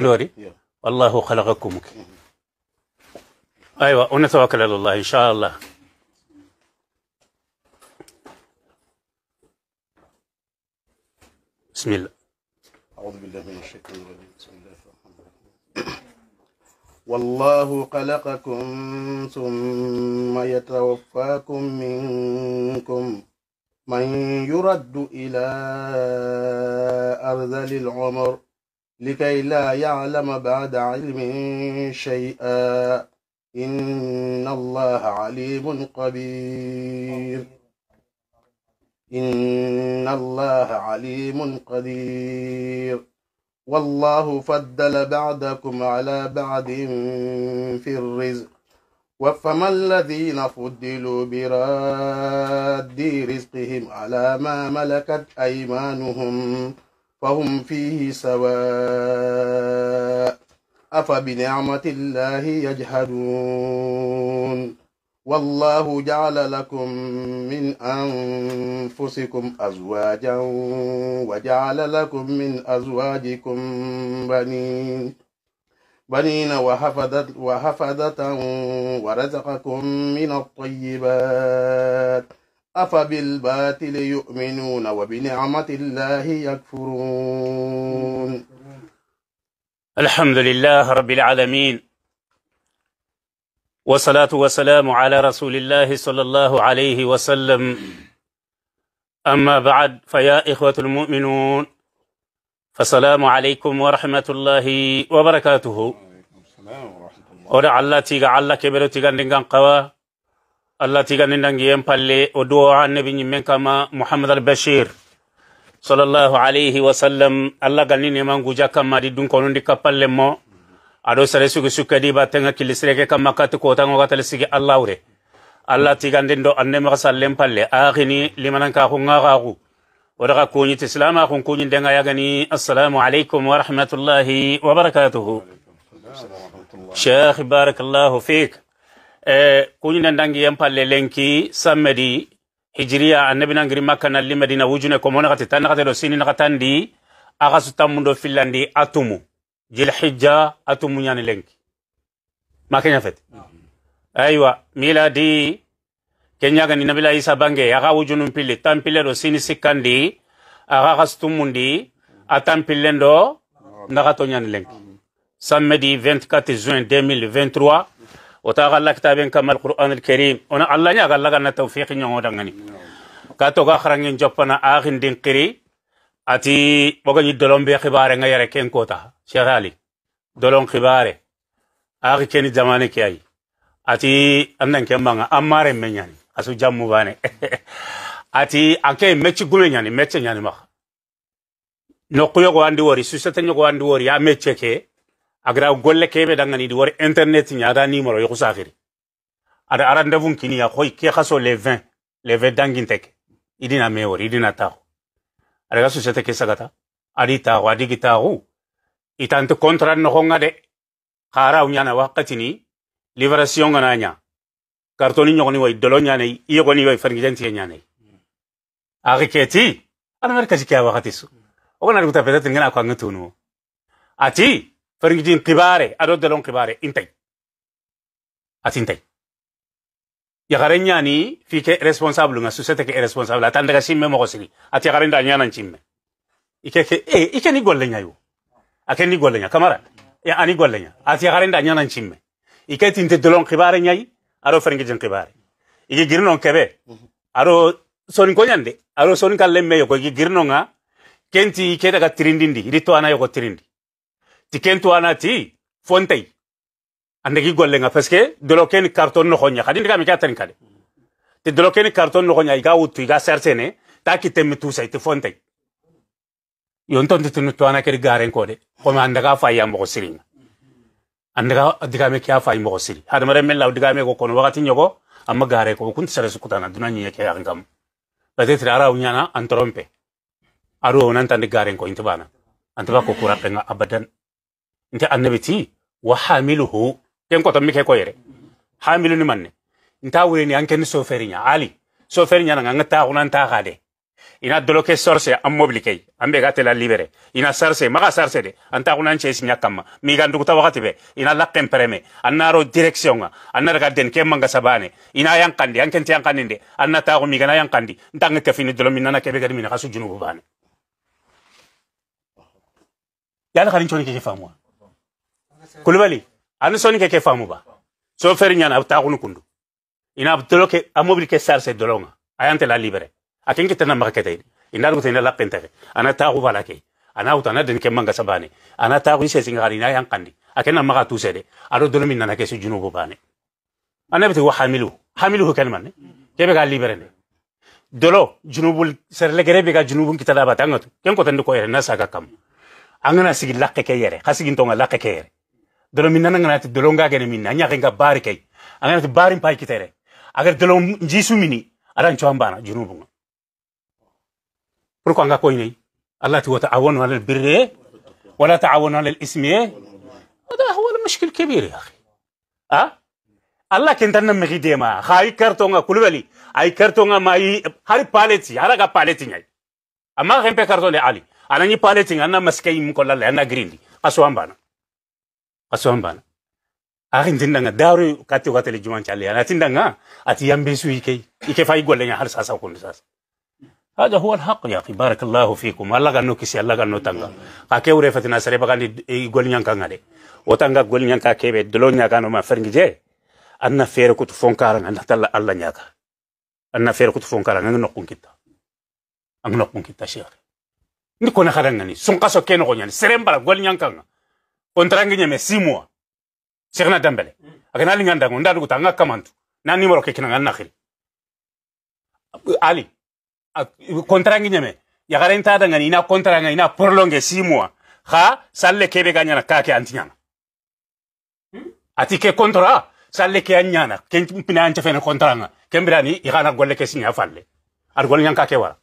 لوري والله خلقكم ايوه ونتوكل على الله ان شاء الله بسم الله اعوذ بالله من الشيطان الرجيم بسم الله الرحمن الرحيم والله خلقكم ثم يتوفاكم منكم من يرد الى ارذل العمر لكي لا يعلم بعد علم شيئا إن الله عليم قدير إن الله عليم قدير والله فضل بعدكم على بعد في الرزق وفما الذين فضلوا براد رزقهم على ما ملكت أيمانهم فهم فيه سواء أفبنعمة الله يجحدون والله جعل لكم من أنفسكم أزواجا وجعل لكم من أزواجكم بنين بنين وحفظة, وحفظة ورزقكم من الطيبات أفبالباطل يؤمنون وبنعمة الله يكفرون الحمد لله رب العالمين والصلاة والسلام على رسول الله صلى الله عليه وسلم أما بعد فيا إخوة المؤمنون فالسلام عليكم ورحمة الله وبركاته ورحمة الله ورحمة الله ورحمة الله ورحمة الله الله تيغان ندانجيم بالي ودعاء النبي من كما محمد البشير صلى الله عليه وسلم الله غني نمان غوجا كما دي دون كونون دي كبالي مو ado sare sugu suka di ba tenga kilisreke kama kati kota ngo kata lisigi Allah ure Allah tigande ndo anne ma sallem palle akhini limanan ka hunga gagu wada ka kunyi tislama kun kunyi denga ya gani assalamu alaikum wa rahmatullahi wa barakatuh شيخ بارك الله فيك e eh, kuñinen dangi yen palle lenki sammedi hijiriya annabinangiri makka nalli medina wujune komo nakati tan nakate ɗo sini nakatandi aga su tammundo fillandi atumu jilhijja atumu ñani lenki ma keña fete mm-hmm. aywa miladi keñagani nabila isa bange aga wujunum pilli tampille ɗo sini sikkandi aga aga sutumundi a tampillen ɗo mm-hmm. nakato ñani lenki mm-hmm. samedi 24 juin 2023 Ota galla kitaben kamal qur'an alkarim ona allah nya galla ganna tawfiq nyo dangani ka to ga kharangin joppana aghin din qiri ati boga ni dolon be khibare nga yare ken kota sheikh ali dolon khibare aghi ken zamane ay ati annan ken manga amare menyani asu jammu bane ati ake mechi gume nyani mechi nyani ma Nokuyo kuyo go andi wori susete andi wori ya agra golle kebe danga ni wor internet nya ada ni moro yoku sakhiri ada ara ndavun kini ya khoi ke khaso le 20 le 20 dangin tek idina me wor idina ta ada gasu sete ke sagata adi ta adi gita hu itante kontra no honga de khara unyana na wakati ni liberation ngana nya kartoni nyogoni way dolo nya ne iyo ni way farngijenti nya ne ari keti ana merkaji kya wakati su ogona kuta pedete ngana kwa ngutunu ati farijin kibare ado dalon kibare intay atintay yakaren ñani fike responsable eh, eh, nga susete ke responsable atan daga simme mogo siri ati yakaren da ñanan cimme ikeke e ike ni golle ñayo ake ni golle ña kamara ya ani golle ña ati yakaren da ñanan ike tinte dalon kibare ñayi ado farijin kibare ike girnon kebe aro sonin ko aro ado sonin kan lemme yoko nga kenti ike daga tirindindi iri to ana yoko tirindi ti kento anati fontey andegi golle nga parce que dolo ken carton no honya khadin ga mi ka tan kade te dolo ken carton no honya iga utu iga sersene eh. ta ki temme tu sai te fontey yon ton te tunu tuana ker garen kode ko ma andaga fa ya mo siringa andaga diga me kya fa mo mare men law diga me ko kono wakati nyogo amma gare ko kun sare su kutana dunanya yake ya ngam ba te tira rawu nyana an trompe aru onan tan garen ko intibana antaba ko kurapenga abadan nte annabiti wa hamiluhu ken koto mi ke ko yere hamilu ni manne nta wure ni anken soferi nya ali soferi nya nga ngata kuna nta gade ina doloke sorse am mobilike ambe gate la libere ina sarse maga sarse de anta kuna nche sinya kama mi gandu kuta wakati be ina lakken preme annaro direction nga annar gaden ke manga sabane ina yankandi anken te yankandi de annata ko mi gana yankandi nta ngate fini dolo minana kebe gadi mina kasu junubu bane yalla kanin choni ke famu kulubali ani soni keke famu ba so feri nyana ta kunu kundu ina abdolo ke amobil ke sar se dolonga ayante la libre aken ke tena makete ina rutu ina la pentere ana ta rugo bala ke ana uta na den ke manga sabane ana ta rugo se singa na yan kandi aken na maga tu sede aro dolo min nana ke su junubu bane ana bitu wa hamilu hamilu ke man ne ke be ga libre ne dolo junubul le gere be ga junubun kitala batanga ken ko tan ko yere na saga kam angana sigi lakke ke yere hasigin tonga lakke ke yere dolo minna nga nati dolo nga gene minna anya nga bari kay anga nati bari mpai kitere agar dolo jisu mini adan chwambana junubu nga pourquoi nga koy nay allah ti wataawanu ala albirri wala taawanu ala alismi هذا هو المشكل الكبير يا اخي أه؟ الله كنتنا مغي ديما خاي كرتونغا كلولي اي كرتونغا ماي هاري باليتي هارا غا باليتي ناي اما غيمبي كرتون علي انا ني باليتي انا مسكي مكولا انا غريندي اسوان بانا قصوان بان أخي تندنا دارو كاتيو كاتل الجمان شالي أنا تندنا اتي بيسو يكي يكي فاي قول لنا حرس أساو كون ساس هذا هو الحق يا أخي بارك الله فيكم الله كانوا كسي الله كانوا تنغا كاكي ورفتنا سري بغاني يقول نيان كان غالي وتنغا قول نيان كاكي بدلون نيان كانوا ما فرنجي جي أنا فيرو كتو فونكارن أنا تلا الله نياكا أنا فيرو كتو فونكارن أنا نقون كتا أنا نقون كتا شيخ نكون ni kona kadangani sunkaso keno konyani serembala gwal nyankanga ontrangi nyeme simua sekna dambele akana linga ndango ndaru kutanga kamantu na nimero ke kinanga nakhiri ali kontrangi nyeme yagara ntada ngani ina kontranga ina prolonge simua ha salle kebe nyana kake antinyana ati ke kontra salle ke anyana ken pina anje fena kontranga kembrani igana golle ke sinya falle ar golle nyanka ke wara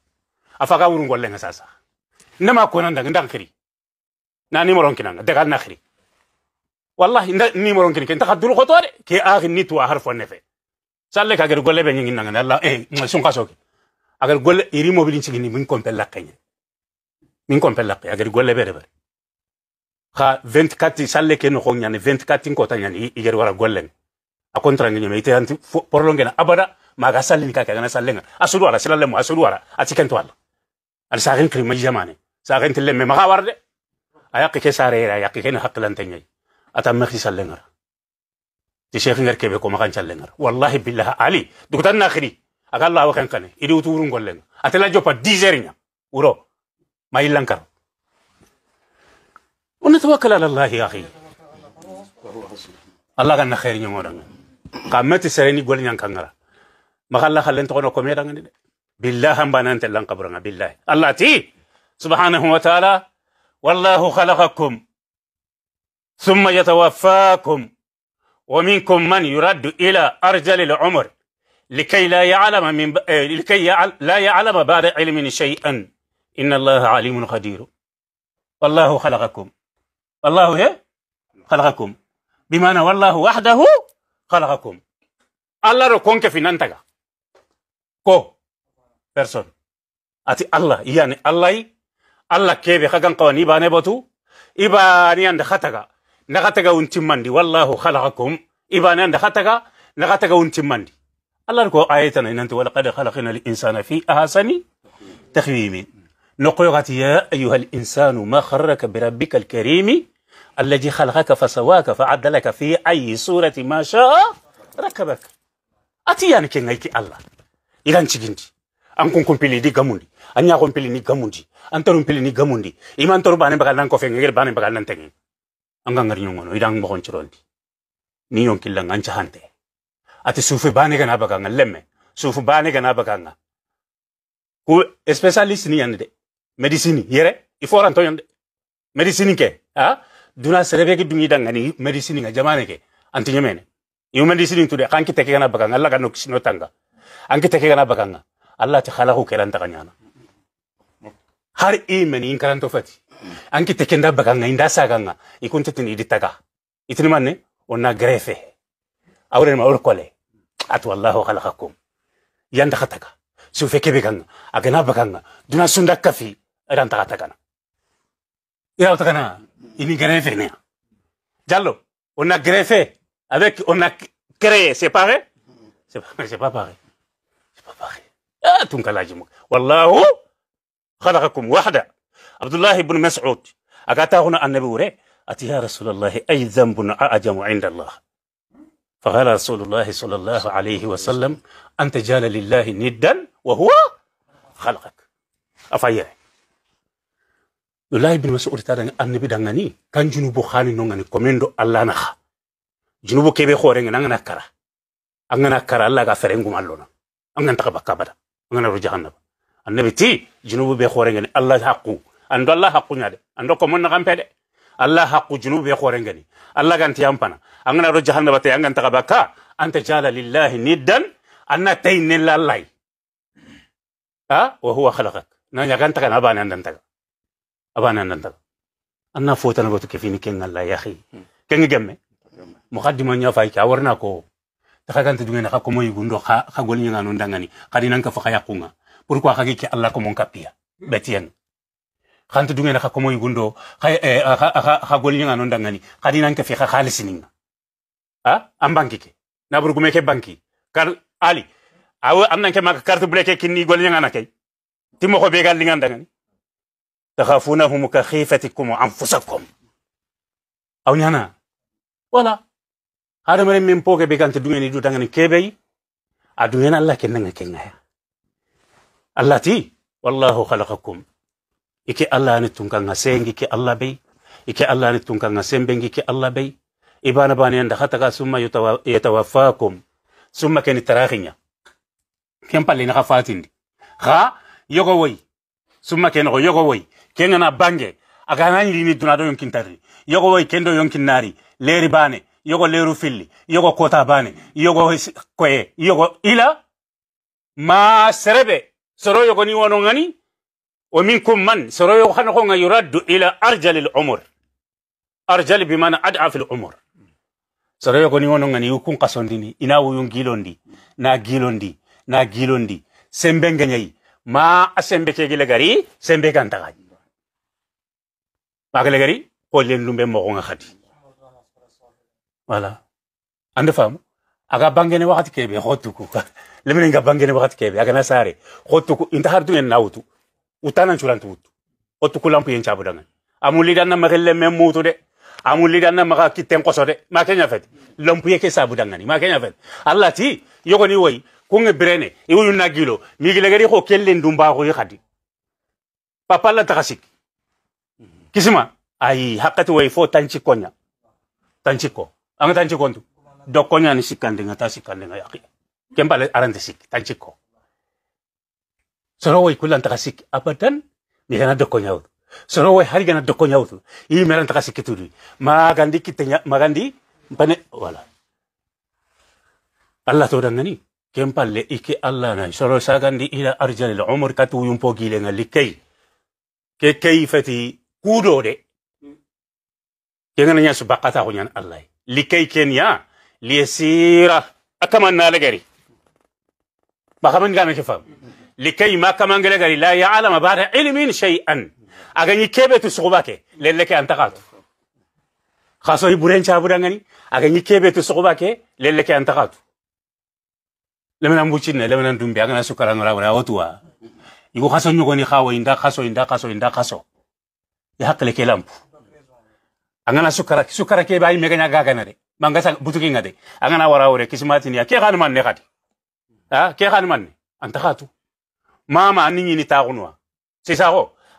afaka wurun nga sasa nama konanda ndang kiri na ni moron kinanga de gal nakhri wallahi na ni moron kinanga inta khadul khotore ke akhir nitu a harfo nefe salle ka gar golle benyi allah eh mo sun agar golle iri mobilin chi ni min kompel la min kompel la agar golle bere bere kha 24 salle ke no khonya ni 24 ko tanya ni igar a kontra ngi meite anti abada maga salle ni ka ka na salle nga asuru ala salle mo asuru ala atikentwala al sa rin krimi warde ayaa qike saareera ayaa qikeena haqlantanyay ata maxi sallengar ti sheekh ngar kebe ko maqan challengar wallahi billahi ali dugtan naakhiri aga allah waxan kane idi uturun golleng ata la jopa 10 nya uro mayilankar unna tawakkal ala allah ya akhi allah kan khair nya ngoran qamati sereni gol nya kangara maqalla khallen tokono ko medangani de billahi banante lan qabranga billahi allah ti سبحانه وتعالى والله خلقكم ثم يتوفاكم ومنكم من يرد إلى أرجل العمر لكي لا يعلم من ب... إيه، لكي يعل... لا يعلم بعد علم شيئا إن الله عليم قدير والله خلقكم والله هي إيه؟ خلقكم بمعنى والله وحده خلقكم الله ركونك في ننتجا كو بيرسون أتي الله يعني الله الله كيف خجن قواني بانه بتو إباني عند خاتجا نغاتجا مندي والله خلقكم إباني عند خاتجا نغاتجا مندي الله نكو آياتنا إن أنت ولقد خلقنا الإنسان في أحسن تقويم نقول يا أيها الإنسان ما خرك بربك الكريم الذي خلقك فسواك فعدلك في أي صورة ما شاء ركبك أتيان كنعيك الله أن تجندي an kun kumpili di gamundi an nya kumpili ni gamundi an tarun ni gamundi iman toru bane bakal nan ko fe ngir bane bakal nan tengin an ngari nyongono idang bokon kon ni yon killa chahante ati sufu bane gana bakal ngal lemme sufu bane gana bakal ngal ku specialist ni yande medicine yere iforan to yande medicine ke ha duna serebe ki dungi dangani medicine ga jamane ke antinya mene yu medicine tude kan kita ke kana bakal ngal la kan no tanga an Allah ta khalahu keran ta kanyana har imani in karanto fati an ki teken da bakanga inda saganga ikun tetin iditaga itin manne onna grefe awre ma or kole atu wallahu khalaqakum yanda khataka su feke bekanga agana bakanga duna sunda kafi ran ta khataka ira takana ini grefe ne jallo on a greffé avec on a créé c'est pareil c'est pas pareil c'est pas pareil c'est pas pareil آتون كلاجمك والله خلقكم وحده عبد الله بن مسعود أكاتا هنا النبي وري أتي يا رسول الله أي ذنب أعجم عند الله فقال رسول الله صلى الله عليه وسلم أنت جال لله ندا وهو خلقك أفايا عبد الله بن مسعود تارن النبي دعاني كان جنوب خاني نعاني كمندو الله نخ جنوب كبي خورين نعانا كرا أنعنا كرا الله غفرين قم الله نعانا تكبر ngana ro jahannaba annabi ti junubu be khore ngani allah haqqu ando allah haqqu nyade ando ko mon ngam pede allah haqqu junubu be khore ngani allah ganti yampana angana ro jahannaba te anganta kabaka anta jala lillahi niddan anna tayne lallai ha wa huwa khalaqak na nyaganta kana bana ndanta abana ndanta anna fotana botu kefini kenga allah ya khi kenga gemme muqaddima nya fayka warna ko takakante dungena ka komo igundo ka ka gol nyanga non dangani kadi nanka fa kaya kunga pourquoi ka ki Allah ko mon kapia betien kante dungena ka komo igundo ka eh, ka eh, ka gol nyanga non dangani kadi nanka fi ka khalis ninga ha am banki ke na bur gume ke banki kar ali awu amnan ke mak carte bleke kinni gol nyanga na kay timo ko be gal lingan dangani takhafunahum ka khifatikum anfusakum aw nyana wala hadamaren min poke be kante ni du tangani kebey a dungen allah kennanga kengaya allah ti wallahu halakakum ike allah ni tunkanga sengi ke allah bey ike allah ni tunkanga sembengi ke allah bey ibana bani anda hataga summa yatawaffakum summa keni tarahinya ken pallina ha fatindi ha yogo woy summa ken go yogo woy kengana bange aga nanyirini dunado yonkin tarri yogo kendo yonkin nari leri bane yogo leru filli yogo kota bani yogo koye yogo ila ma serebe soro yogo ni wono ngani min minkum man soro yogo hano ko yuraddu ila arjalil umur arjali bi mana ad'afil umur soro yogo ni wono ngani yukun kasondini ina wuyu gilondi na gilondi na gilondi sembe ngenyayi ma asembe kegile gari sembe gantagaji magelegari ko len lumbe mo nga khadi wala Ande fam, aga bangene wakati kebe, khotuku. Lemine nga bangene wakati kebe, aga nasare. Khotuku, inta hartu yen na Utana nchulant wutu. Otuku lampu yen chabu dangan. Amu lida na mga le de. Amu lida na mga koso de. Ma kenya fet. Lampu yen ke sabu Ma kenya fet. Allah ti, yoko ni woy, kongi brene, iwo yun migile gari kho Papa la takasik. Kisima, ayi, hakati woy fo tanchi konya. tanchiko anga tanci kontu dokonya ni sikkandenga ta sikkandenga yaki le arante sik tanci ko Sorowe kulan ta sik abadan ni hena dokonya wutu sono way hari gana dokonya wutu i meran ta sik tudu magandi kitenya magandi bane wala Allah to dangani le ike Allah na sono sagandi ila arjalil umur katu yumpo gilenga ngalikai ke fati kudo de hmm. kenga nanya subakata kunyan Allah لكي كينيا ليسيرا أكمن نالجري ما كمان قام يفهم لكي ما كمان قال لا يعلم بعد علم شيئا أغني كيبة تسقبك للك أنت قاتل خاصة يبرين شابوران غني أغني كيبة تسقبك للك أنت قاتل لمن أمبوشنا لمن أندم بيعنا سكران ولا ولا وتوا يقول خاصة نقولي خاوي إندا خاصة إندا خاصة إندا خاصة يحق لك لامبو angana sukara sukara ke bayi meganya gaga na de sa butuki ngade angana wara wore kismati ni akia kanuman ne kati ah kanuman ne anta khatu mama ani ni ta gunwa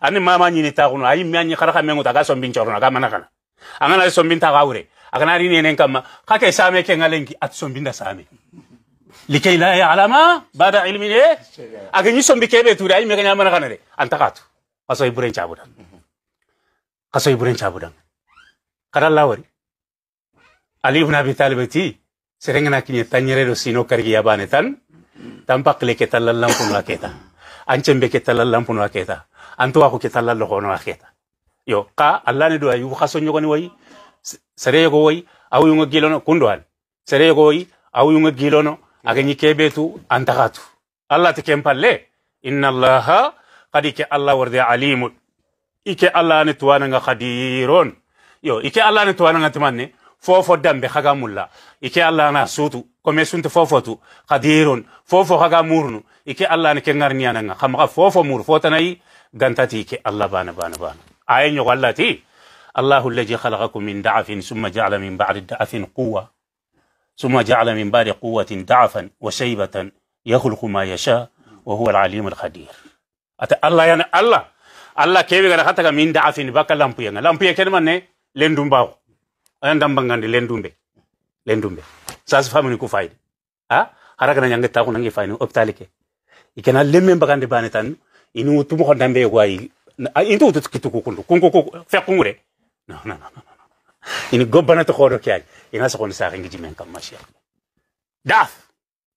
ani mama ni ni ta gunwa ai mi ani khara kha mengu ta ga sombin chorona ga mana kana angana sombin ta gaure agana ri ne kama khake same ke ngalengi at sombin da same likay la ya alama bada ilmi ne aganyi sombi ke be meganya mana kana de anta khatu kaso iburen chabudan kaso iburen chabudan kara lawari. ali bin abi talib ti na kinye tanyere do sino kargi yabane tan tampak le ketalla lampu la keta ancembe ketalla lampun la keta antu ako ketalla lo kono keta. yo ka alla ne do ayu khaso ni wayi sere yego wayi awu yunga gilono kundoan sere yego wayi awu yunga gilono aganyi kebetu antakatu alla te le, inna allaha qad ke alla wardi ike alla ne tuwana nga khadirun yo ike alla ne tuwana ngati manne fofo dambe haga mulla ike alla na sutu kome sunte fofotu qadirun fofo haga murnu ike alla ne ke ngarniyananga xamaxa fofo mur fotanayi gantati ike alla bana bana bana aye ñogo alla ti allahu alladi halakakum min daafin summa jaala min badi daafin quwa ثم جعل من بعد قوة ضعفا وشيبة يخلق ما يشاء وهو العليم القدير أت الله يعني الله الله كيف قال حتى من ضعف بك لامبيا لامبيا كلمة lendumbao andambangande lendumbe lendumbe sasi famini ku fayde ha haraka na nyange taku nangi fayni opitali ke ikena lemme bagande bane tan ini utumu ko dambe ko ay into utu tukitu ku kundu kungu ku fe kungure no no no ini gobana to khodo kay ina so kon sa ngi jimen kam lampunta daf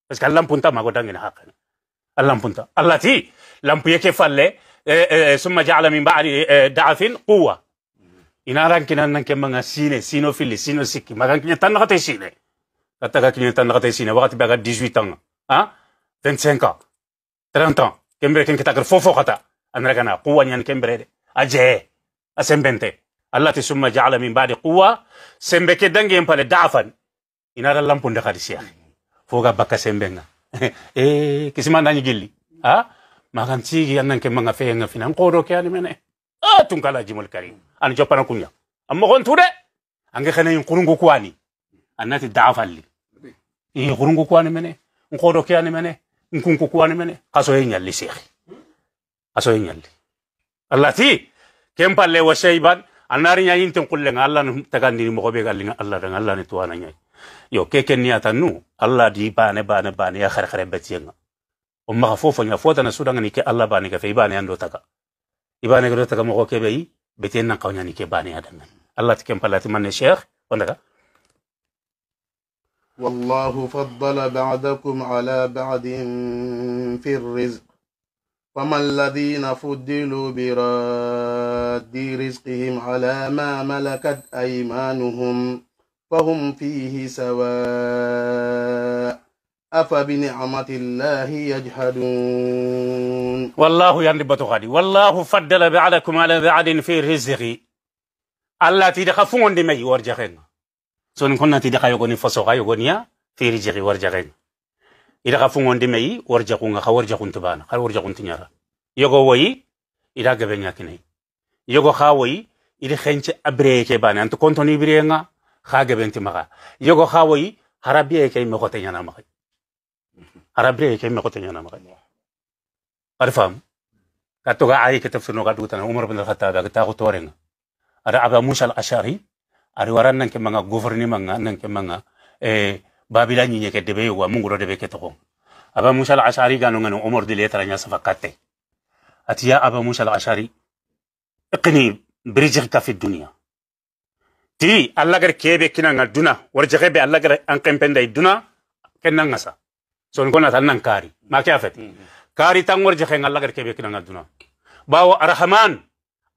parce que mago hakana allah punta allah ti lampu yake falle eh, eh, summa ja'ala min ba'di eh, da'afin quwwa inarang inarankinan ng mga sine, sino fili, sino siki, magang magankinyetan na katay sine. Tataga kinyetan na katay sine, wakati baga 18 ang, ha? 25 ang, 30 ang, kembre kin kita fofo kata, anrakana, kuwa niyan kembre, aje, asembente. Allah ti summa jaala min baadi kuwa, sembe ke yung pala daafan inara lampunde kadi siya foga bakka sembenga e eh, kisima dañi gilli a makan siigi annan mga fe feenga finang kodo kaya ni mene tun kala jimul karim an jopana kunya amma kon tude an ga kana yin kurungu kwani annati da'afalli yin kurungu kwani mene ngodo kyani mene nkunku kwani mene kaso yin yalli sheikh kaso yin yalli allati kem palle wa shayban annari nya yin kullen allah tagandi mo gobe gallinga allah dan allah ni tuwana nyai yo keke ni atanu allah di bane bane bane ya khare khare betiyenga umma fofa nya fota na sudanga ni ke allah bane ka fe ando taka ibane godo taka mo kebe yi beten na kawnya ni ke bani adam allah tikem palati manne sheikh wondaga والله فضل بعضكم على بعض في الرزق فما الذين فضلوا براد رزقهم على ما ملكت أيمانهم فهم فيه سواء أفبنعمة الله يجحدون والله ينبت غادي والله فضل بعدكم على بعد في رزقي الله تدخفون مي ورجخين سون كنا تدخا يغني فسوغا يغنيا في رزقي ورجخين إذا خفون دمي ورجخون خا ورجخون تبانا خا ورجخون تنيارا يغو وي إذا غبنيا كني يغو خا وي إذا خنت أبريك بانا أنت كنتوني برينا خا قبنتي مغا يغو خا وي هربيه كي مغوتي أنا مغي arabre ke me ko tanya na magai arfam ka to ga ai ke tafsir no ga dutan umar bin al-khattab ga ta ko toren ara aba musa al-ashari ari waran nan ke manga gouvernement nga nan ke manga e babila nyi ne debe wa mungu ro debe ke to aba musa al-ashari ga no ngano umar di letra nya safa katte atiya abu musa al-ashari iqni birjika fi dunya ti allagar kebe kinanga duna warjige be allagar an kempen dai duna kenan ngasa son kona tan nan kari ma kya fet mm-hmm. kari tan warje khen Allah gar kebe kinan aduna bawo arhaman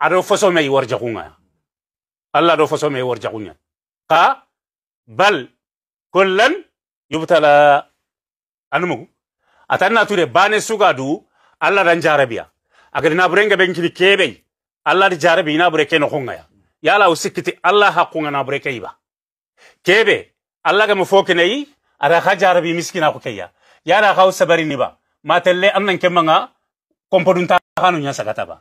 ado foso mai warje kunga Allah do foso mai warje kunya ka bal kullan yubtala anmu atanna ture bane sugadu Allah dan jarabiya na burenga benkini kebe Allah di jarabi ina bureke no kunga ya yala usikiti Allah hakunga na bureke iba kebe Allah ga mu fokene yi ada hajarabi miskina ko kayya yara khaw sabari ni ba matelle amnan kemanga komponunta ta kanu nya sagata ba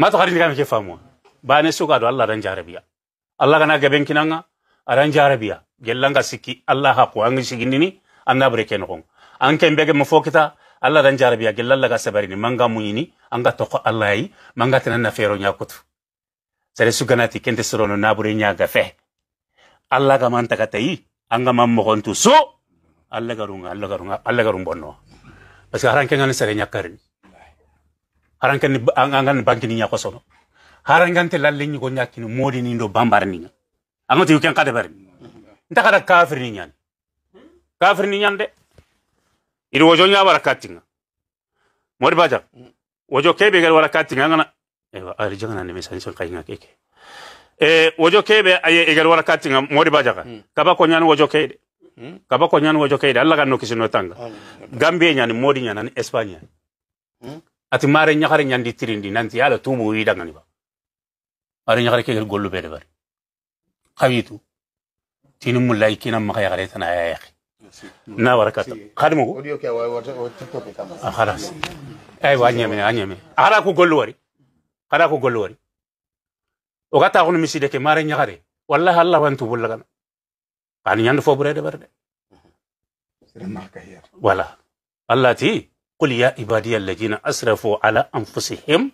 mato harin kan ke famu ba ne suka do Allah dan jarabiya Allah kana gaben kinanga aran jarabiya gellanga siki Allah ha ko an ni anna breke no an kembege mo fokita Allah dan jarabiya gellalla ga sabari ni manga munyini anga toko Allah yi manga tananna fero nya kutu sare suganati kente sorono nabure nya fe Allah ga manta katayi anga mam mo kontu so alla garunga alla garunga alla garung bonno parce que haran sere nyakari haran ken angan banki ni nyako sono haran gante lalle ni go nyakini modi ni ndo bambar ni angoto yu ken kade bari nta kada kafir ni nyan kafir ni nyan de iri wojo nya wara katinga modi baja wojo kebe gar wara katinga ngana ewa ari jangana ni mesan son keke e wojo kebe aye egal wara katinga modi baja ka hmm. kaba ko nyan wojo kebe kaba ko ñan wojo kayde alla ganno kisino tanga gambie ñani modi ñana ni espagne hmm? ati mare ñakari ñandi tirindi nanti yala tumu wi dangani ba are ñakari ke gollu bede bari khawitu tini mulay kina ma khayare tana ayakhi na warakata khadmu audio ke wa tiktok kam khalas ay wa ñeme ñeme ara ko gollu wari ara ko gollu wari o gata ko miside ke mare ñakari wallahi allah wantu bullagana ani ñande fo ɓurede ɓerde voilà allah ti qul ya ibadiya alladina asrafu ala anfusihim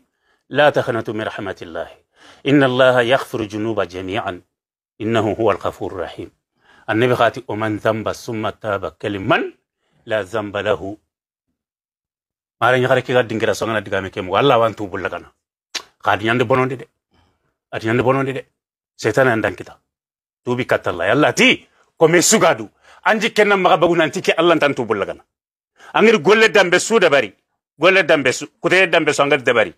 la tahnatu min rahmatillahi inna allaha yahfiru junuba jamian innahu huwa alghafuru rahim annabi hati oman zamba summa taba kaliman la zamba lahu mara ñahara kiga dingira sogana digame ke mugo allah wan tubulla kana kadi ñande bononde de ati ñande bononde de setane an dankita tuubi kattalla yalla ti kome sugadu anji kenna maga bagu nanti ke allah tantu bullagana angir golle dambe su dabari golle dambe su kuteye dambe su angir dabari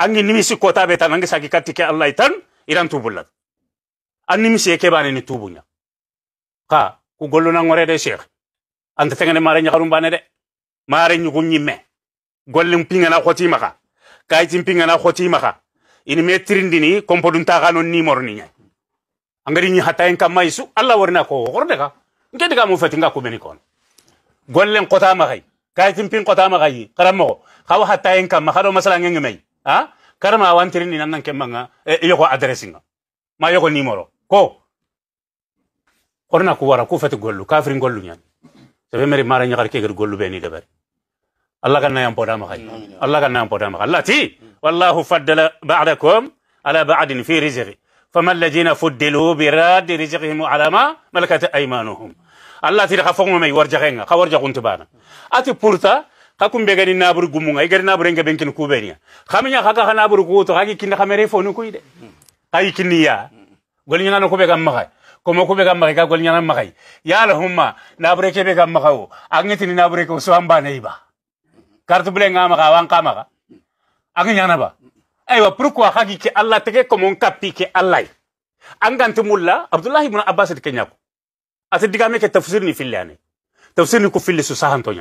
angi nimisi kota be tan angi sagi katti ke allah tan iran tu bullaga an nimisi yake bane tuubu tubunya ka ku gollo na ngore de sheikh anta tengene mare nyakarum bane de mare nyugo nyimme golle mpingana khoti maga kayti mpingana khoti maga ini metrindini kompodun tagano ni morni angari ni hata en kamai su alla warna ko gorde ka nge diga mu fati nga ko beni kon gollen kota ma kay kay tin pin kota ma kay karamo khaw hata en kam khado masala ngeng mai ha karama wantirin ni nan kem manga e yoko addressing ma yoko numero ko korna ku wara ku fati gollu kafrin gollu nyan sebe meri mara nyakar ke gollu beni de bari الله كان يام بودا مخاي الله كان يام بودا مخاي الله تي والله فضل بعدكم على بعد في رزقه فما الذين فدلوا براد رزقهم على ما ملكت ايمانهم الله تيرا فوم مي ورجخين خورج ورجخون تبانا اتي بورتا خكم بيغني نابر غومون اي غير نابر نغا بنكن كوبيريا خامي خاكا خا نابر كوتو خاكي كين خامري فونو كويدي هاي كينيا غول نانا كوبي كام مخاي komo kube gam makai kagol nyana makai yala humma na breke be gam makau angeti ni na breke so amba nei ba kartu bule غا ka wan kama ka ang nyana ba aywa pourquoi hagi ke allah tege ko mon kappi ke allah angante mulla abdullahi ibn abbas de kenyako ati digame ke tafsir ni ane. tafsir ni ko fili su ante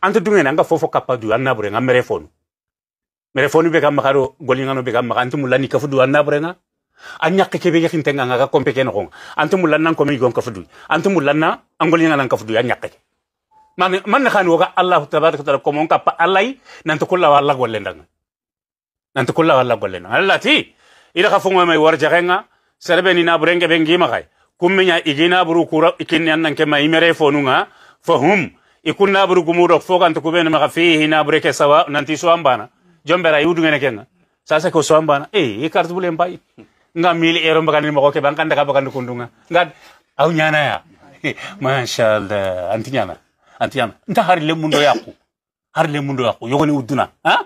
anga fofo kapadu du anna bure nga mere fonu mere fonu be kam makaro golingano be kam makante mulla ni kafu du anna bure nga anyak ke be yakin tenga nga kompe ke no ante mulla nan ko mi gon kafu du mulla na angolinga nan kafu du anyak ke man man khanu woga allah tabaaraka taala ko mon kappa allah nan to allah nanti kulla galla golle na ti ila ka fungo mai warja kenga serbe ni na burenge bengi nya igi igina buru kura ikinni annan kema imere fonunga fahum ikun na buru gumuro foga ntu kubene maka fihi na bureke sawa nanti suambana ra yudu ngene kenga sasa ko suambana eh ikartu bule mbai nga mili ero mbaka ni mokoke bankanda ka bakandu kundunga nga au nyana ya masha Allah Antinya nyana Antinya? nyana nta hari le mundo yaku hari le mundo yaku yogoni uduna ha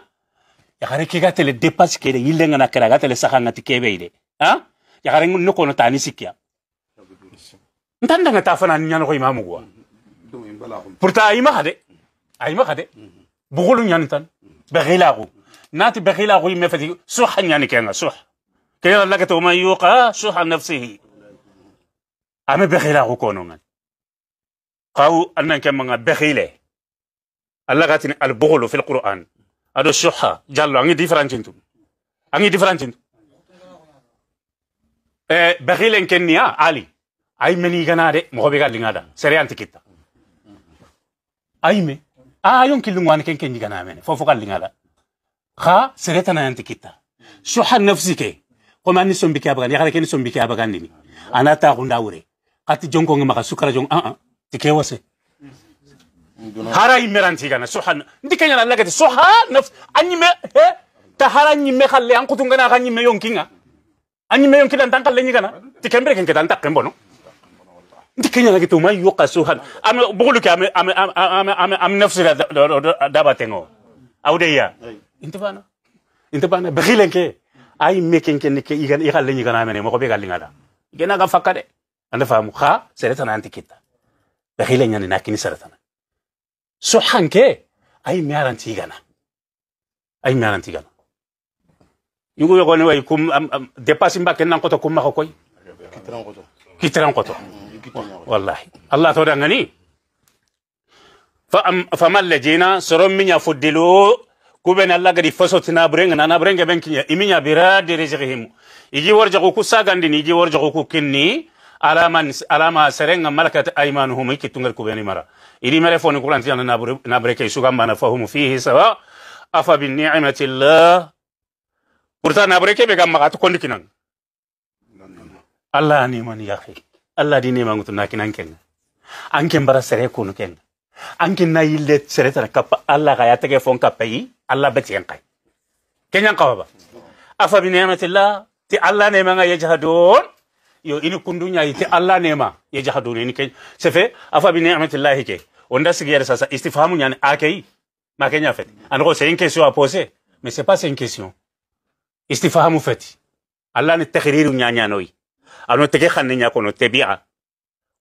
yagare ke gatele dépasse kede yillenga na kera gatele sakhanga ti kebe ide ha yagare ngun no kono tani sikya ntanda nga tafana ni nyano ko imamu gwa pourta ayima khade ayima khade bugulu nyani tan baghila go nati baghila go imme fati suha nyani kenga suha kaya laka to man yuqa suha nafsihi ame baghila go kono ngan qaw annan kemma baghile Allah gatini al-bughlu fil Qur'an ado shuha jallo angi differentintu angi eh e bakhilen kenniya ali ay meni gana de mo be galinga da sere antikita ay me ayon kilungwan ken ken gana mene fofo galinga da kha sere tana antikita shuha nafsike koma ni sombi kya bagani yakare ken sombi ke bagani ni anata gunda wure kati jonko ngama sukara jong ah ah tikewase hara yimme ranti gana subhan ndi kanya na lagati subhan anyi me he ta hara nyime khalle an kutunga na me yonkinga me yonkinga ndan khalle nyigana ti kembere kenke tan takembo no ndi kanya na gitu man yuqa subhan am bugulu ke am am am am am nafsi daba tengo awdeya intibana intibana bakhilenke ay mekenke ne ke igan igalle nyigana mene mo ko be galingada gena ga fakade anda famu kha seretana antikita bakhilenya ni nakini seretana سحنكي أي ميران تيجانا أي ميران تيجانا يقول يقول نوي كم دباسين باك نان كتو كم ما هو كوي كتران كتو كتران كتو والله الله تورا غني فأم فما الذين سرم من يفضلوا كوبن الله قد فسوتنا برين أنا برين بنكيا إمين يا براد رزقهم يجي ورجعوا كوسا عندي يجي ورجعوا كني alaman alama serenga malakat aymanuhum ikitungal kubeni mara idi mere foni kulanti na nabreke suga mana fahumu fihi sawa afa bin ni'mati llah pourtant nabreke be gamma kat kondi kinan allah ni man yakhi allah di ne mangutu nakinan ken anke bara sere kunu ken anke na yille sere tara kap allah ga yatege fon kapayi allah betiyen kay kenyan kawaba afa bin ni'mati llah ti allah ne manga yajhadun yo ini kundunya ite allah nema ye jaha duni ni ke sefe afa bi ni'matillahi ke onda sigere sasa istifhamu nyani akei ma kenya fait en c'est une question à poser mais c'est pas une question istifhamu fait allah ni takhriru nyanya noi ano tege khanne nya kono tabi'a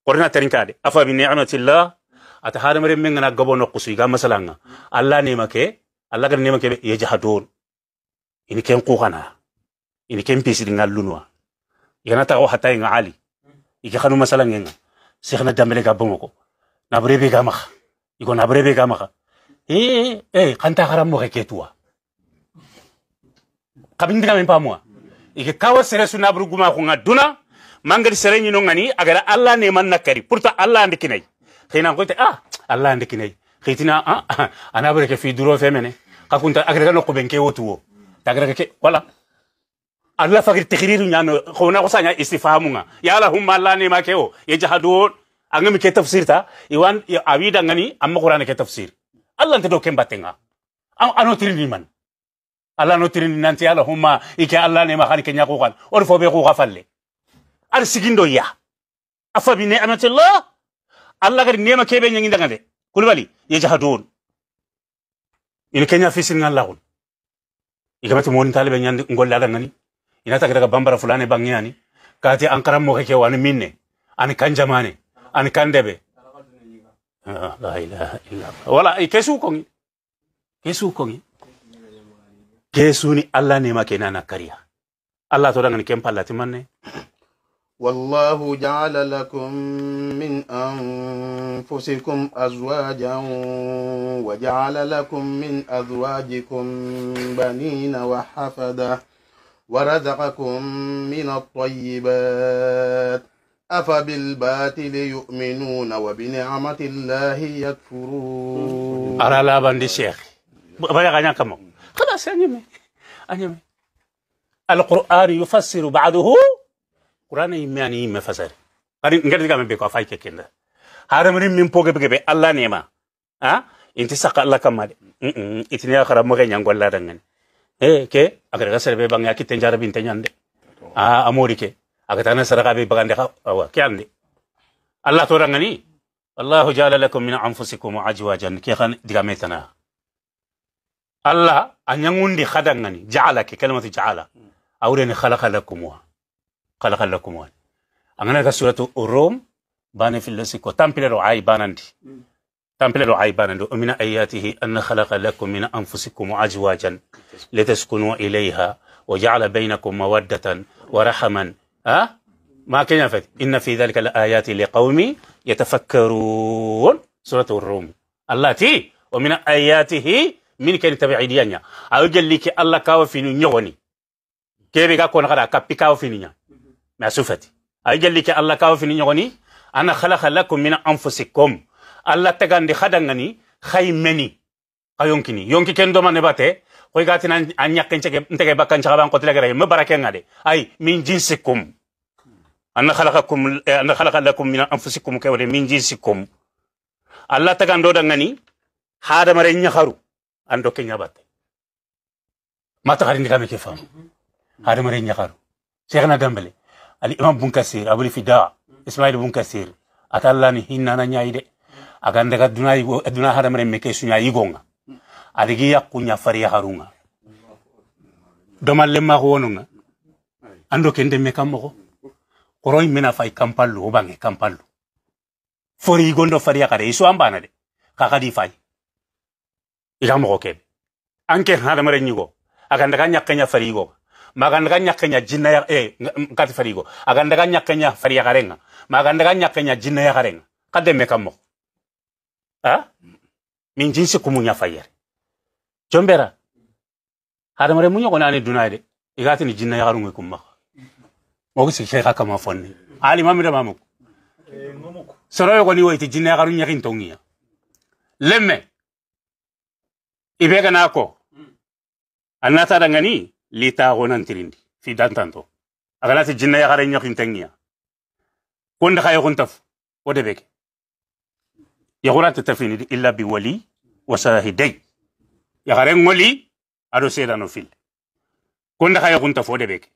qorna tarinkade afa bi ni'matillah ata hadamare mengana ngana gabo no kusu ga masalanga allah nema ke allah ga nema ke ye jaha ini ken qugana ini ken pisi lunua yana ta hata yin ali ike khanu masala ngenga sikhna dambele ga bongo ko na brebe ga makha iko na brebe ga makha eh eh e, ta haram mo ketua kabindi ga mempa mo ike kawa sere suna buru guma ko duna mangari sere nyino ngani agara allah ne man nakari purta allah ndikinai ko ngote ah allah ndikinai khitina ah, ah, ah ana ke fi duro femene kunta agara no ko benke wotuwo tagara ke wala alla fakir tikiriru nyano khona kusanya istifahamu e nga ya allahumma alla ne makeo ye jahadu angami ke tafsir ta iwan e ya e awida ngani amma qur'ana ke tafsir alla nte do kembatenga ano tirini man alla no tirini nanti ike Allah ne makani kenya ko kan or fobe ko gafalle ar sigindo ya afa bi ni'mati allah alla gari nema kebe nyangi dangade kulbali ye jahadu in kenya fisin ngalla kun igamati mon nyandi ngolla dangani inata kira bambara fulani bangiani kati ankara moke ke wani minne ani kanjamani ani kandebe ah, la ilaha illa wala ikesu eh, kongi kesu kongi kesu ni allah ne make nana kariya allah to dangani kem pallati manne والله جعل لكم من أنفسكم أزواجا وجعل لكم من أزواجكم بنين وحفدة ورزقكم من الطيبات أفبالباطل يؤمنون وبنعمة الله يكفرون أرى لا بندي شيخ بلغ أنا خلاص أنيمي أنيمي القرآن يفسر بعضه قرآن يماني مفسر قرن نقدر كمان بيكو فاي كندا هارمرين من بوجب بجب الله نيما ها انت سق الله كمال اتني آخر مغني عن قلنا رنعني e ke akata gasere be bangya kitten jarabi ntenyande a amori ke akata na saraka be bagande ka awa kyande allah to rangani الله جعل لكم من أنفسكم أزواجا كي خان دقامتنا الله أن ينون دي خدنغني جعلك كلمة جعل أورين خلق لكم خلق لكم أنا كسورة الروم بان في اللسي كو تامبلر وعاي بانندي تنبل عيبان ومن آياته أن خلق لكم من أنفسكم أزواجا لتسكنوا إليها وجعل بينكم مودة ورحما ها ما كان إن في ذلك الآيات لقوم يتفكرون سورة الروم التي ومن آياته من كان تبع ديانيا أوجل لك الله كاو في نيوني كيبي كون غدا كابي كاو في نيا ما سوفتي أوجل لك الله كاو في نيوني أنا خلق لكم من أنفسكم alla di hadangani khay meni ayonkini yonki kendo mane bate koy gati nan anyakken chege ntege bakkan chaban tele gare me barake ngade ay min jinsikum an khalaqakum eh, an khalaqa lakum min anfusikum kay wala min jinsikum alla tagando dangani hada mare nyaharu ando kenya bate mata garini kame ke fam hada mare nyaharu na dambele ali imam bunkasir abul fida ismail bunkasir atallani hinna na nyaide agandega duna igo duna haramre meke sunya igonga adigi yakunya fariya harunga domalle ma wonunga ando kende meka mogo koroi mena fai kampallu obange kampallu fori igondo fariya kare isu ambana de kakadi fai iga mogo kebe anke haramre nyigo agandega nyakenya farigo magandaganya kenya jina ya eh kati farigo agandaganya kenya fariya karenga magandaganya kenya jina ya karenga kademe kamo ha ah? min jinsi kumunya fayere jombera hada mare munyo kona de dunade igati ni jinna yagarungwe kumma mogu si shekha kama fonni ali mamira mamu soro yo koni waiti jinna yagarunya kintongiya lemme ibega nako annata dangani lita gonan tirindi fi dantanto agalati jinna yagarenya kintongiya konda kayo kontafu odebeke tafi ni illa bi wali wa shahidai yaharen wali aɗo seedano filde konda xa yaxunta fo deɓeke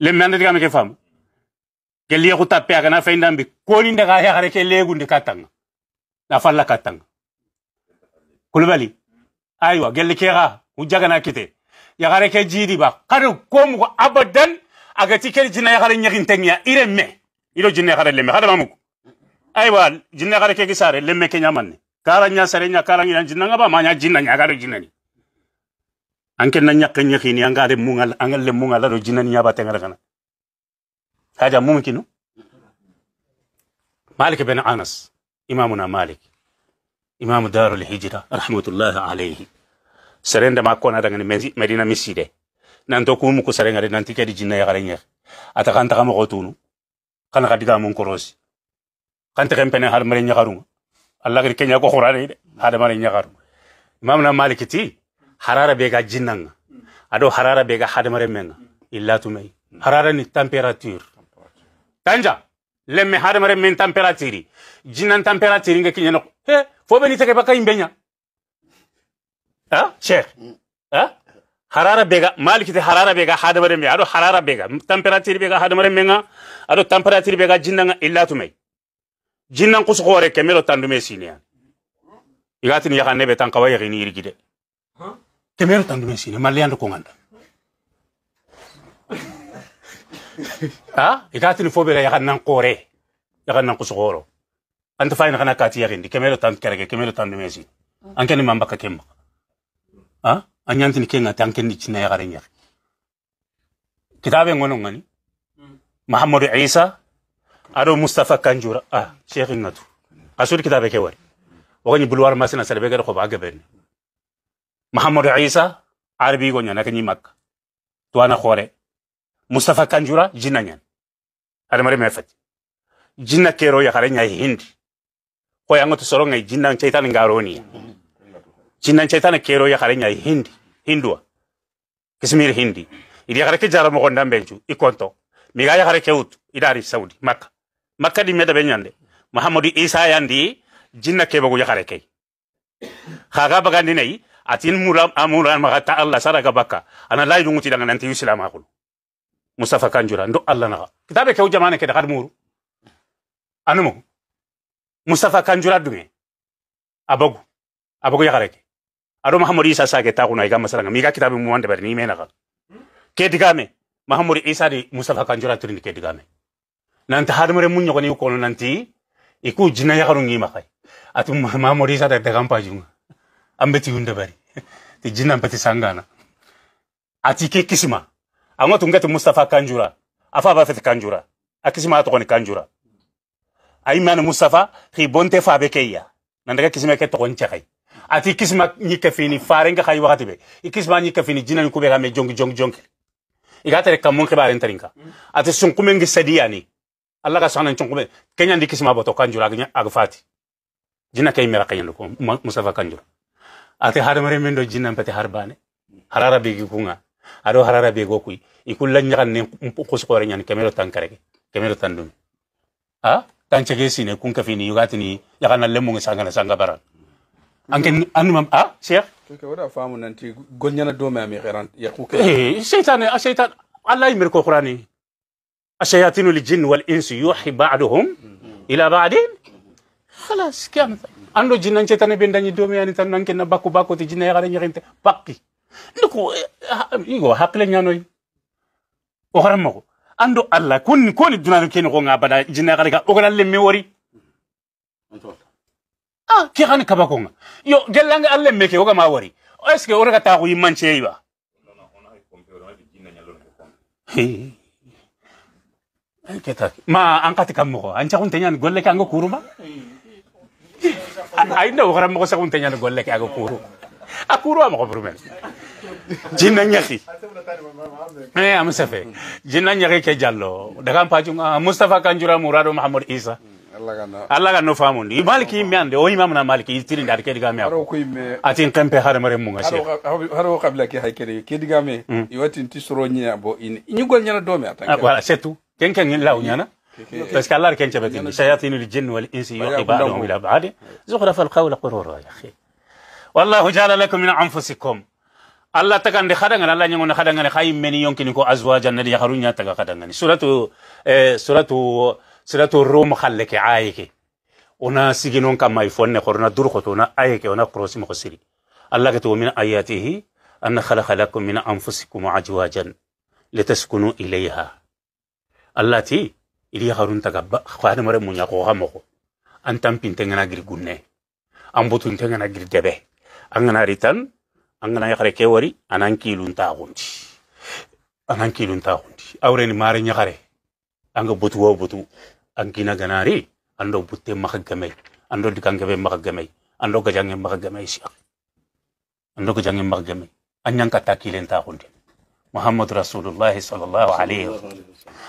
lemme andatigame ke faamu gel yexu tappe agana fayndan bi koni ndaxa yaxare ke leegunde ka tanga na falla ka tanga kulubali aywa gelle ke xa u jagana kite yaxare ke jidi ba xare ko abadan agati ker jina yaxare ñexintengeya ire me ido jinne yaxare lemme xadamamugu aywa jinna gare ke gisare lemme ke nyamanni kala nya sare nya kala nya jinna ngaba ma nya jinna nya gare jinna ni anke na nya kenya khini anga de mungal angal le mungal do jinna nya ba tengara kana haja mumkinu malik bin anas imamuna malik imam darul hijra rahmatullahi alayhi serenda makona kona daga ni medina miside nan to kumu ku sare ngare nan tikadi jinna ya gare nya ata kan ta mo gotunu kana kadiga mun korosi kanti kempene har mare nyagaru allah gir kenya ko khurane de har mare nyagaru imam na malikiti harara bega jinnanga ado harara bega har mare menga illa tumai harara ni temperature tanja lemme har mare men temperature jinnan temperature nga kinya no he fo be ni teke baka imbenya ha cheikh ha harara bega malikiti harara bega har mare me ado harara bega temperature bega har mare menga ado temperature bega jinnanga illa tumai jinnan kusu hore kemelo tandume ya. igati ni yakane be tankawa yakini irigide kemelo tandume sine malliyando konganda a ah? igatin fobega yakannan kore yakannan kusu horo anta fayna kana kati gindi ya kemelo tant kerege kemelo tandume sine ankeni mambaka kemma a ah? anyantini kengati ankeni cina yakare nyaki kitabe ngono ngani hmm. Muhammad isa ado mustafa kanjura ah sheikh ngatu asur kitabe ke wari wogani bulwar masina sarbe gar ko baga ben muhammad isa arabi go nyana makka to khore mustafa kanjura jinanyan ada mare mefat jinna kero ya khare nyai hindi ko yango to soro ngai jinna chaitan ngaroni jinna chaitan kero ya khare nyai hindi hindua kismir hindi idi ya khare ke jara mo gonda benju ikonto mi ga ya khare keut idari saudi makka makka di meda benyande muhammadu isa yandi jinna ke bagu yakare kay khaga bagandi nay atin muram amuran ta allah sara bakka ana lay dunguti daga nanti islam akul mustafa kanjura ndo allah na kitabe ke jamane ke daga muru anumo mustafa kanjura dunge abagu abagu yakare kay aro muhammadu isa sage taguna iga masala miga kitabe mu wande bari ni menaka ke digame muhammadu isa di mustafa kanjura turin ke digame Nanti hadamare mun nyoko nanti iku jina ya karungi makai atu mamori sa tete kampa junga ambeti unda bari ti jina ambeti sangana ati ke kisima anga tungati mustafa kanjura afa ba kanjura akisima ato koni kanjura ai mana mustafa ki bonte fa be keya nandaka kisima ke to kon chakai ati kisima ni kafini farenga kai wakati be ikisima ni kafini jina ni kubera me jong jong jong igatere kamun ke ati Allah ka sanan chon be kenya ndi kisima boto kanjura agnya agfati jina kay mera kanyal ko musafa kanjura ate harmare mendo jina pate harbane harara bigi kunga ado harara bego kui ikulla nyakan ne kus ko renyan kemero tankarege kemero tandum ha tanche ge sine kun ka fini yugati ni yakana lemu sangana sanga baran anke anuma ha cheikh ke wada famu nanti golnyana do me ami ya xeran yakuke eh shaytan shaytan allah yimir ko qurani الشياطين الجن والانس يوحي بعضهم الى بعض خلاص كم ando jinan ce tane benda ni domi ani tan nanke na baku baku ti jinay gare nyinte pakki ndiko igo hakle nyanoy o haramako ando alla kun kun dunanu ken ko ngabada jinay gare ga o gala lemme wori ah ke xani kaba konga yo gellange a lemme ke wogama wari est ma an kati kam mogo an chagun tenyan golle ke anga kuruma ay ndo wara mogo chagun tenyan golle eh, ke anga kuru a am ko brumen jinna nyaki eh am jinna nyaki ke jallo daga pajunga ah, mustafa kanjura murado mahamud isa mm alla famundi maliki yimme ande o imam na maliki itiri ndar kedi gamya haro ko yimme atin tempe har mare mu ngase haro kabla ki haykere kedi game mm. iwatin soro nya bo in nyugol nyana domi me atan ah, wala setu ken ken law nyana بس كان الله كان شبتني شياطين الجن والانس يوحي بعضهم الى بعض زخرف القول غرورا يا اخي والله جعل لكم من انفسكم الله تكن دي خدان الله نيون خدان خاي من يمكن كو ازواجا اللي يخرجون تاغا خدان سوره سوره sirato rom xalle ke aye ke ona siginon kamma i fonne xorna dur xotona aye ke ona krosi moxo siri allah kete wo min ayatihi an xalaxa lakum min anfusikum ajwajan litaskunu ilayha allah ti idi yaxaruntaga xadamare muña xooxa moxo an tampinte ngana giri gunne an botunte ngana giri debe an ngana ritan an ngana yaxare ke wari anan kiluntaxundi anan awreni mare ñaxare anga butu wo butu angina ganari ando butte makagamai ando dikangabe makagamai ando gajange makagamai sia ando gajange makagamai anyan kata kilen ta hunde muhammad rasulullah sallallahu alaihi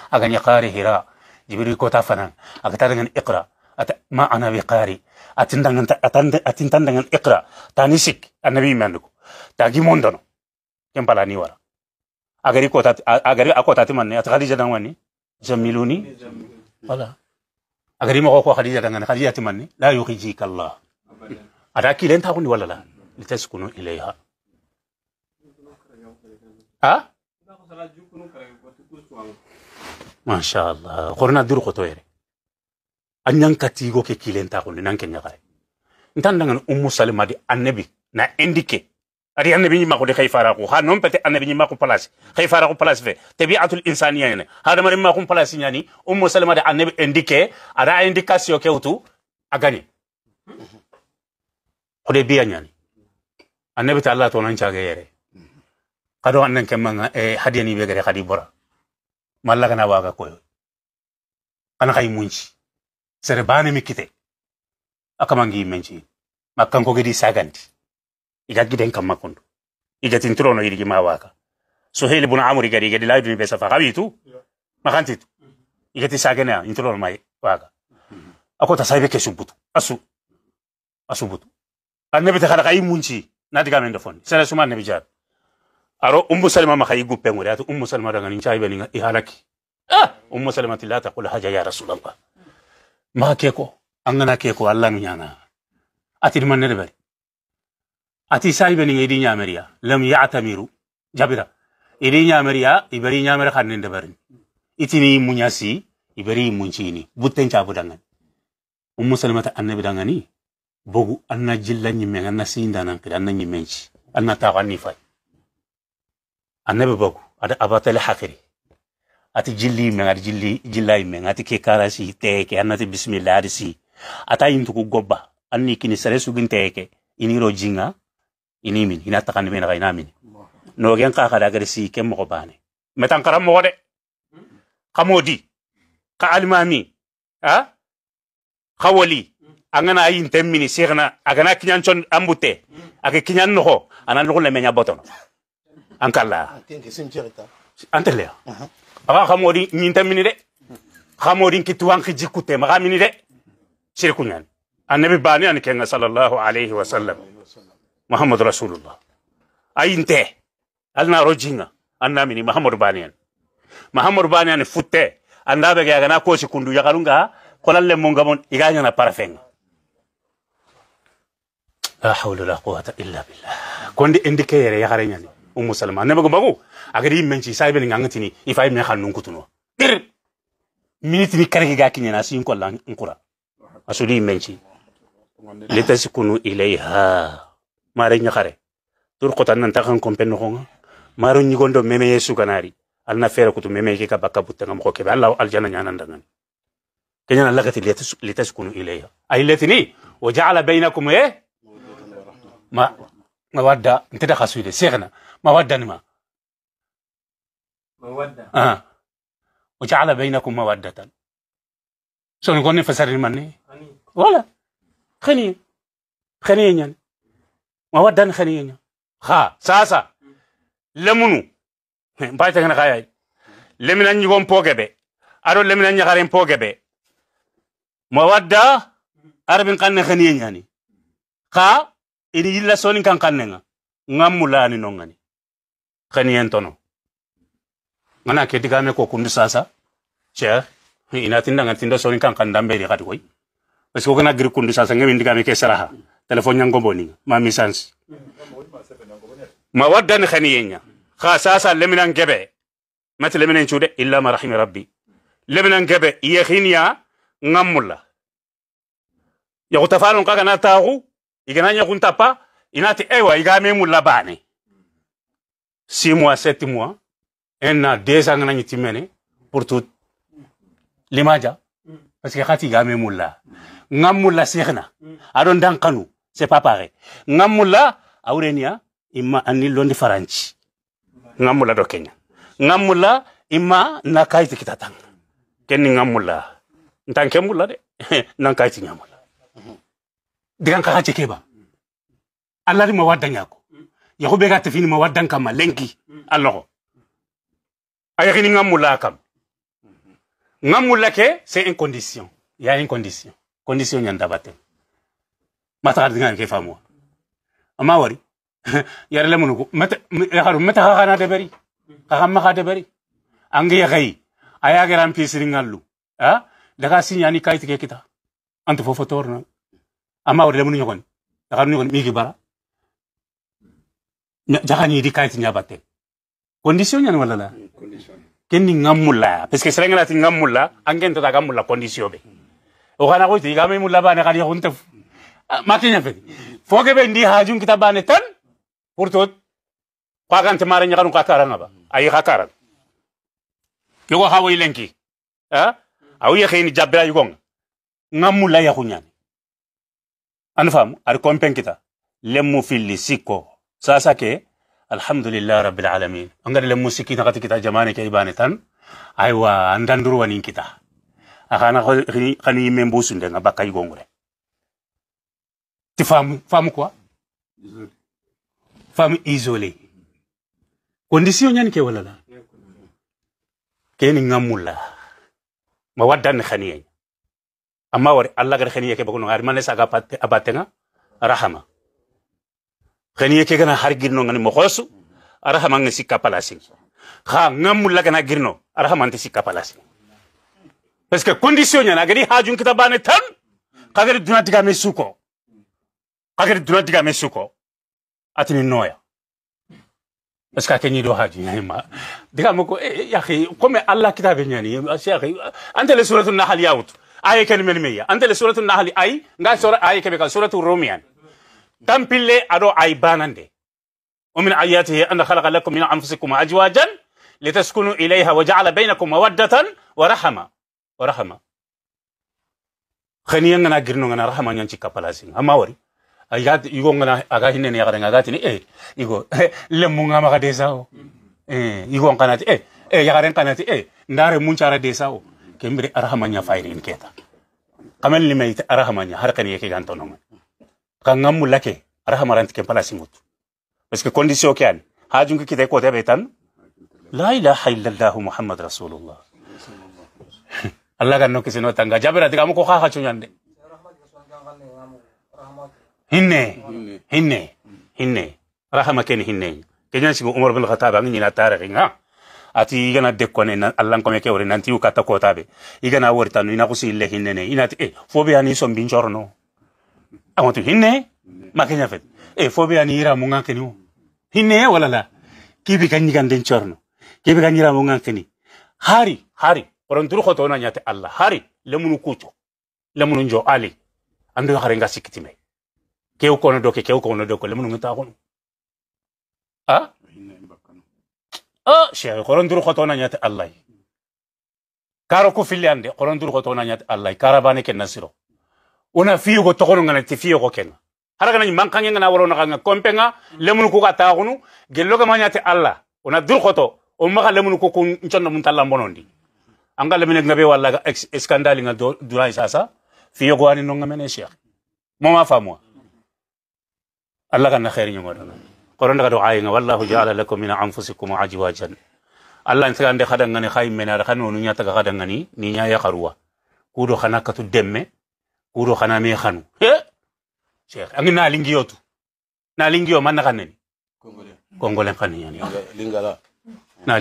agan ya qari hira jibril kota fanan agata dengan iqra ata ma ana bi qari atindangan atintan dengan iqra tanisik annabi manduko tagi mondono kempala ni wara agari kota agari akota timanne jadang wani jamiluni wala agari mako ko khadija daga na khadija timani la yukhijika allah ada ki len taxuni wala la litaskunu ilayha ha ma sha allah qurna dur ko toyere anyan katigo ke ki len taxuni nan ken nyaare ntan daga ummu salima di annabi na indiquer ati annabi ñi mako de khay fara ko hanon pete annabi ñi mako place khay ko place fe tabi'atul insaniya ne hada mari mako place ñani ummu salama de annabi indiqué ada indication ke wutu a ko de biya ñani annabi ta allah to nan caage yere kado annan kan manga eh, e hadiyani be gare khadi bora malla kana waga koyo ana kay munci sere bane mi kite akamangi menci makkan ko gedi saganti igat giden kamma kun igatin trono irigi ma waka suheli buna amuri gari gadi laidu ni besa fakabi tu makanti tu igati sagena introno mai waka akota ta saibe kesubutu asu asubutu annabi ta khara kai munchi nadiga men dafon sala suma annabi jar aro ummu salma ma khayi guppe ngure atu ummu salma daga nin chai beninga ihalaki ah ummu salma la taqul haja ya rasulullah ma keko angana keko allah nyana atir man ne bari ati isaa ibaniin idii nyaamariyaa lam yaacatamiru jabira idii nyaamariyaa ibarii nyaamara kanneen dabarin itini munyasi ibarii munchiini butten caafu dangan ummu salmata annabi dangani bogu anna jilla nyimmen anna siindanan kida anna nyimmenchi anna taaku anni fay annabi bogu ada abatale hakiri ati jilli men ati jilli jilla men ati ke karasi teke annati bismillah ati si ata intuku gobba anni kini sare sugin teke iniro jinga ini min hina takan min ga ina min no gen ka kada gar si kem mo bane metan karam mo de kamodi ka almami ha kawali angana ayin temmini sirna agana kinyan chon ambute ake kinyan no ana no le menya boton ankalla antele aga khamodi nyin temmini de khamodi kitu wan khiji kute magamini de shirkunan annabi bani an kenga sallallahu alaihi wasallam محمد رسول الله أين انتهى ألنا روجينا أنا مني محمد بانيان محمد بانيان فتة أنا بيجي أنا كوشي كندو يكالونغا كلال لمونغامون إيجاني أنا بارفين لا حول ولا قوة إلا بالله كوندي إنديكي يري يكاليني أم سلمة أنا بقول بقول أكيد يمشي سايبين عندي إفاي من خانون كتنو miniti ni karki ga kinyana sin kollan nkura asuli menci litaskunu إليها mare nyakare tur kota nan takan kompen no honga maro nyigondo meme yesu kanari alna fere kutu meme ke ka bakka butta ngam khoke alla aljanna nyanan dangan kenyana lagati litaskunu ilayha ay latini wa ja'ala bainakum eh ma mawadda انت ده خاسوي سيغنا مودة ما مودة اه وجعل بينكم مودة شو نقول نفسر المني ولا خني خني يعني wadan khaniyenyo ha sasa lemunu mbaita kana kaya lemina nyigon pogebe aro lemina nyagaren pogebe mawadda arbin kanne ni ka ini yilla soni kan kanne nga ngamulani nongani khaniyen tono ngana kedigame ko kundi sasa che ina tinda ngatinda soni kan kandambe ri kadi koy parce que kana gri kundi sasa ngemi ndigame ke saraha telefon yang komponi, ma misansi mawaddan khaniyenya khasasa leminan gebe mati leminan chude illa ma rahim rabbi leminan gebe yakhinya ngamulla ya tafalon kaga na taxu igana kunta pa inati ewa iga memulla bane six mois sept mois un an deux ans limaja parce que xati iga memulla ngamulla sexna adon dankanu C'est pas pareil. Ngamula aurenia imma anilondi faranchi. Ngamula do Kenya. Ngamula imma nakaiti kitatanga. Keni ngamula. Ntanke mula de. Nankaiti ngamula. Digan kakache keba. Alari mawadang yako. te fini tefini mawadang kama lenki. Aloro. Ayakini ngamula kam. Ngamula ke c'est une condition. Il y a une condition. Condition nyandabatem. matar dengan kefamu. Ama wari, yar le munuku, mete, yar mete hahana de beri, hahama hade beri, angge ya kai, aya geran pisi ringan lu, ya, daga sinya ni kita, antu fofo torna, ama wari lemu munuku ni, daga munuku bara, mi gibara, jaga ni di kai tinya bate, kondisionya ni walala, hmm, kendi ngamula, peske serengala tinga mula, angge ntu daga mula kondisiobe, ogana kuiti, gami mula ba ne kari Ah, makinya fe foge be ndi hajum bane tan purtot pagan te mare nyakanu katara ngaba ayi katara yogo hawo ilenki ha ah, awi ye ya khini jabra yugo ngamu la an fam, ar kompen kita lemu fili siko sasa ke alhamdulillah rabbil alamin angal lemu siki kati kita jamane ke ibane tan aywa andanduru wanin kita akana khani membusunde bakai gongre tu Fahamu, fahamu quoi isolée. Femme isolée. Condition yani ke wala la. Ke ni ngamula. Ma wadan khaniye. Amma war Allah gar khaniye ke bakuno arman lesa ga patte abatenga rahama. Khaniye ke gana har girno ngani mokhosu rahama ngi sikka palasi. Kha ngamula gana girno rahama nti sikka palasi. Parce que condition yana gari hajun kitabane tan kagari dunatiga mesuko. kakiri duna diga mesuko ni noya parce kenyi akenyi do haji nima diga mako ya khi kome allah kitabe nyani ya khi ante le suratul nahl yaut aye ken men meya ante le suratul nahl ay nga sura ay kebe ka suratul romian tampile ado ay banande ومن آياته أن خلق لكم من أنفسكم أزواجا لتسكنوا إليها وجعل بينكم مودة ورحمة ورحمة خنيان أنا غيرنا أنا رحمة نانشي كابلاسين أما وري ayigati igongana ngana yakadanga akati ni eh igo desa o, eh, eh igon kanati eh eh yakaren kanati eh ndare munchara o, kembere arhamanya fairin keta kamen limait arhamanya harkani yake gantono kangamu lake arhamarant ke pala singut parce que condition kyan hajun ki kite kote betan la ilaha illallah muhammad rasulullah allah no kisino tanga jabira tigamu ko kha kha chunyande hinne hinne hinne rahama ken hinne kenyan sigo umar bin khattab angi na tarikh nga ati igana dekkone na allan kome ke wore nanti ukata kota be igana wori tanu ina kusi ille hinne ne ina e eh, fo be ani som bin chorno awantu hinne makenya fet e eh, fo be ani ira munga kenu hinne eh, wala la kibi kanyi ganden chorno kibi kanyi ra munga keni hari hari oron duru khoto na nyate allah hari lemunu kucho lemunu jo ali ando harenga sikitime keu kono doke keu kono doke le munungi ta kono a ah? a ah, sheikh koron dur khoto na nyati allah karo ko fili ande koron dur khoto na nyati allah Karabane ken nasiro una fiyo go to ngana ti fiyo go ken haraga na man kangen ngana woro na kompenga le mun ku ka ta kono gello ga manyati allah una dur khoto o ma le mun ko kun chonno mun talla monondi anga le ngabe walla ga scandale nga isa sa fiyo go ani no ngamene sheikh mo ma famo الله كان خير نيغون قرن دغدو عاينا والله جعل لكم من انفسكم عجواجا الله انت كان دخدا غني خاي من هذا كانوا نيا تغا غدا غني نيا يا قروا كودو خنا كتو دمه كودو خنا مي خانو شيخ اغنا لينجيوتو na lingio man nakaneni kongolen kaneni lingala na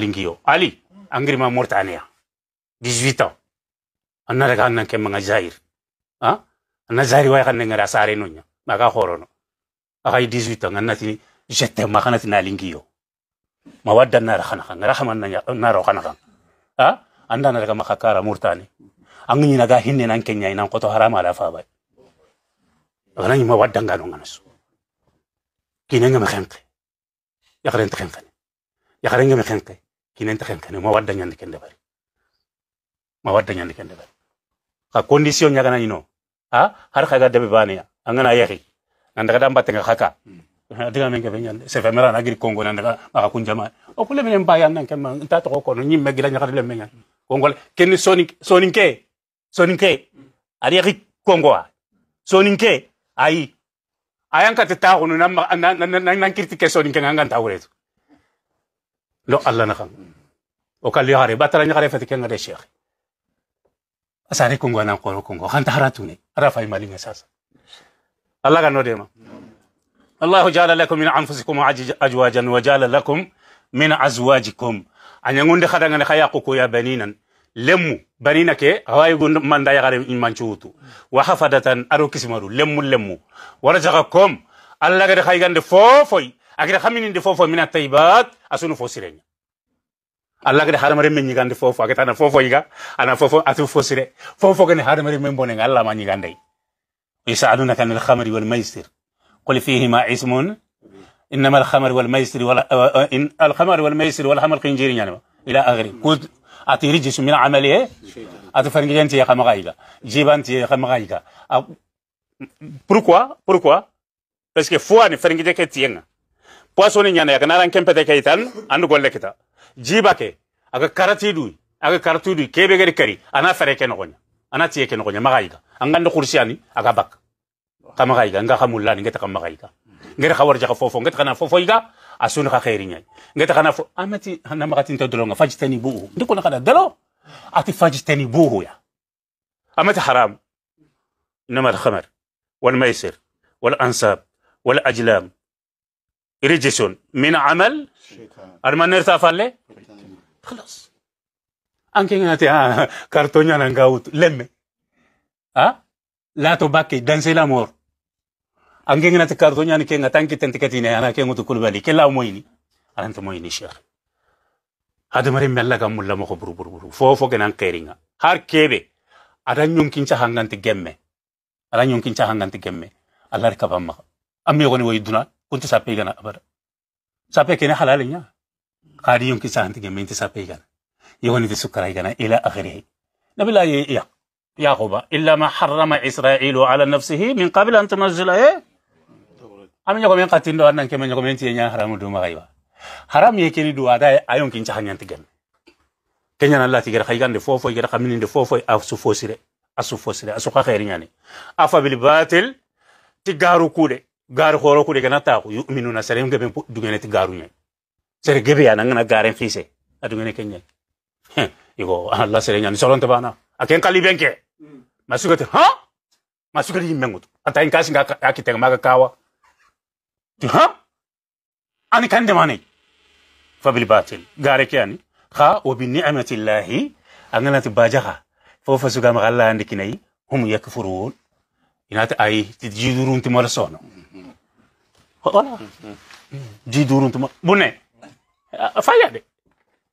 علي أنغري ما mortania 18 ans anara kannan kemma zair ha anna zair wa kanne ngara sare ما كا خورونو أغاي 18 ناتي جت ما خنات نالينجيو ما ودا نار خان خان رحم نار خان خان ها عندنا لك ما خكارا مرتاني أنغني نجا هنن نان كنيا نام أنقطع حرام على فاباي أنا فابي أغنى ما ودا نغانو غنسو كينين ما خنقي يقرن تخنقني يقرن ما خنقي كينين تخنقني ما ودنا ودا نيان كندبر ما ودنا ودا نيان كندبر ka condition nyagana ino ha har kaga debe بانيا angana yahi nandaga damba tenga kaka, hmm. diga menge venya se femera na giri kongo nandaga aka kunjama okule kule men mbaya nan kema nta to ko no nyimme gila nyaka dile ke kongo ken sonin soninke soninke ari ri kongo a soninke ai ayanka te taxu nu nan nan critiquer soninke ngangan lo allah na xam o ka lihare batara nyakare fete kenga de sheikh asare kongo nan koro kongo xanta haratune ara fay malinga الله قال نوريما الله جعل لكم من أنفسكم أزواجا وجعل لكم من أزواجكم أن يقول لك أنا خياقك يا بنينا لم بنينا كي هاي يقول من دايا غير من شوتو وحفظة أرو كسمرو لم لم ورزقكم الله قال خيغان دي فوفوي أكيد خمين دي فوفوي من الطيبات أسونو فوسيرين Allah gede haramare men nyigande fofo akata na fofo yiga ana fofo atu fosire fofo gane haramare men bonen Allah ma nyigande ويسألونك عن الخمر والميسر قل فيهما اسم إنما الخمر والميسر ولا آه، آه، إن الخمر والميسر والحمر خنجر يعني إلى آخره قلت أتي رجس من عمل إيه؟ أتي فرنجي أنت يا خمغايكا جيب أنت يا خمغايكا بروكوا بروكوا باسكو فواني فرنجي ديك تيانا بواسوني نيانا يا كنارا كيم بدا كايتان أنو قول لك جيبك أكا كاراتي دوي أكا كاراتي دوي كيبي غير كاري أنا فريكا نغني anati yeke no nyama gaiga anganda kursiani aga bak kama gaiga nga kamulla ni ngeta kama gaiga ngeta khawar jaka fofo ngeta kana fofo iga asuni kha khairi nyai ngeta kana fo anati na magati nto dolonga fajtani buhu ndiko nakada dalo ati fajtani buhu ya amati haram انما الخمر والميسر والانساب والاجلام رجس من عمل الشيطان المنير تافالي خلاص anke ngate a kartonya na ngawut lemme ah? la to bakke danse la mor anke ngate kartonya ni nga tanki tentikatine ana ke ngutu kulbali kella moini anante moyini sheikh mari mella ga mulla mo buru buru buru fo fo genan keringa har kebe ada kincha hangan te gemme ada kincha hangan te gemme allah re kabamma amme goni way duna kunti sape gana abara sape kene halalinya kadi yonkin cha hanti gemme inti sape gana يوني سكرهيغنا إلى آخره نبي لا يا يعقوب إلا ما حرم إسرائيل على نفسه من قبل أن تنزل إيه أمين يقوم ينقتل دو أنك من يقوم ينتهي ينهى حرام دوما غيبا حرام يكيني دو هذا أيون كنت حنيان تجمع كنيان الله تجرا خيجان دفوفو يجرا خمين دفوفو أسوفوسيرة أسوفوسيرة أسوكا خيرين يعني أفا بالباطل تجارو كوده garu horo kude gana ta yu'minuna sarem gabe dugene ti garu nyai sere gabe ya nangana garen khise adugene kenya 이거 안 할라 세레냐니 저런데 봐나. 아, 겐칼리 뱅케. 마수가들, 어? 마수가들 인명구도. 아, 다인 가신가, 아키 때가 마가까와. 어? 아니, 간데마니. fabil batil gare ke ani ha wa bi ni'mati llahi anganati bajaha fofa suga ma alla andi kinai ai, yakfurun inati ay jidurun timar sono wala jidurun timar fayade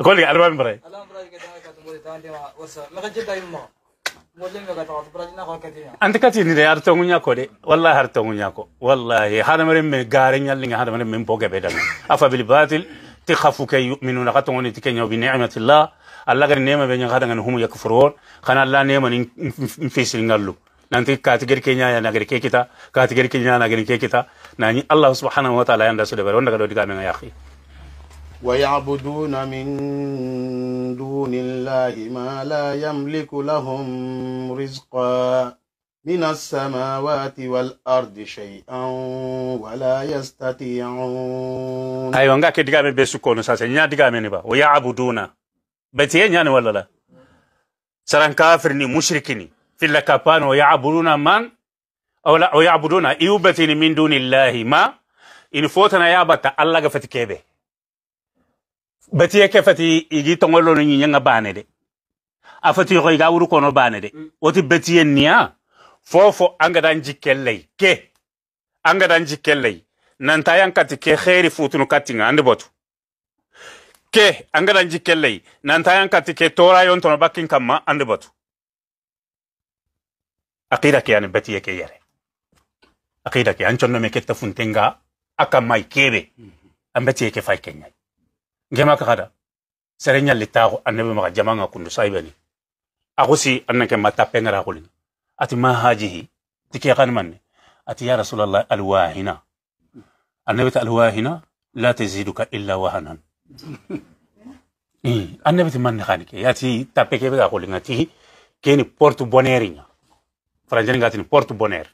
كل أربعين براي. أنت كتير نيا أرتونيا كودي والله أرتونيا كو والله هذا مريم من غارين يالين هذا مريم من بوجا بدل أفا بالباطل تخافوا كي يؤمنون قطعوني تكنيو بنعمة الله الله غير نعمة بين هذا هم يكفرون خان الله نعمة نفسر نالو nanti نانت kenya ya nagir ke kita katigir kenya nagir ke kita nani Allah subhanahu wa ta'ala yang rasul bari wanda ga ويعبدون من دون الله ما لا يملك لهم رزقا من السماوات والأرض شيئا ولا يستطيعون أيوة ديغامي بيسو بيسوكون ساسي نيا ديغامي نبا ويعبدون بتيه نياني ولا لا سران كافر كافرني مشركني في كابان ويعبدون من أو لا ويعبدون ايوبتين من دون الله ما إن فوتنا يابتا الله غفتكيبه bati ke fati igi tongo lo ni nyanga bane de afati ko iga wuru kono bane de mm. oti bati ye niya fofo anga dan jikellei ke anga dan jikellei nan ta yan kati ke khairi futunu katinga ande botu ke anga dan jikellei nan ta yan kati ke tora yon tono bakin kamma ande botu aqida ke an bati ke yare aqida ke an chonno me ke tafuntenga akamai kebe mm-hmm. ambati ke fai kenya gema ka kada le nyalli anebe ma jama nga kundu akusi axusi annanke mata pengara ati ma hajihi ti ke xanimanne ati ya rasulallah alwahina Anebe ta alwahina la taziduka illa wahanan Anebe ti manni kan ke yati tappe ke kulin ati ti keni porte bonheur ña franjaninga ni porte bonheur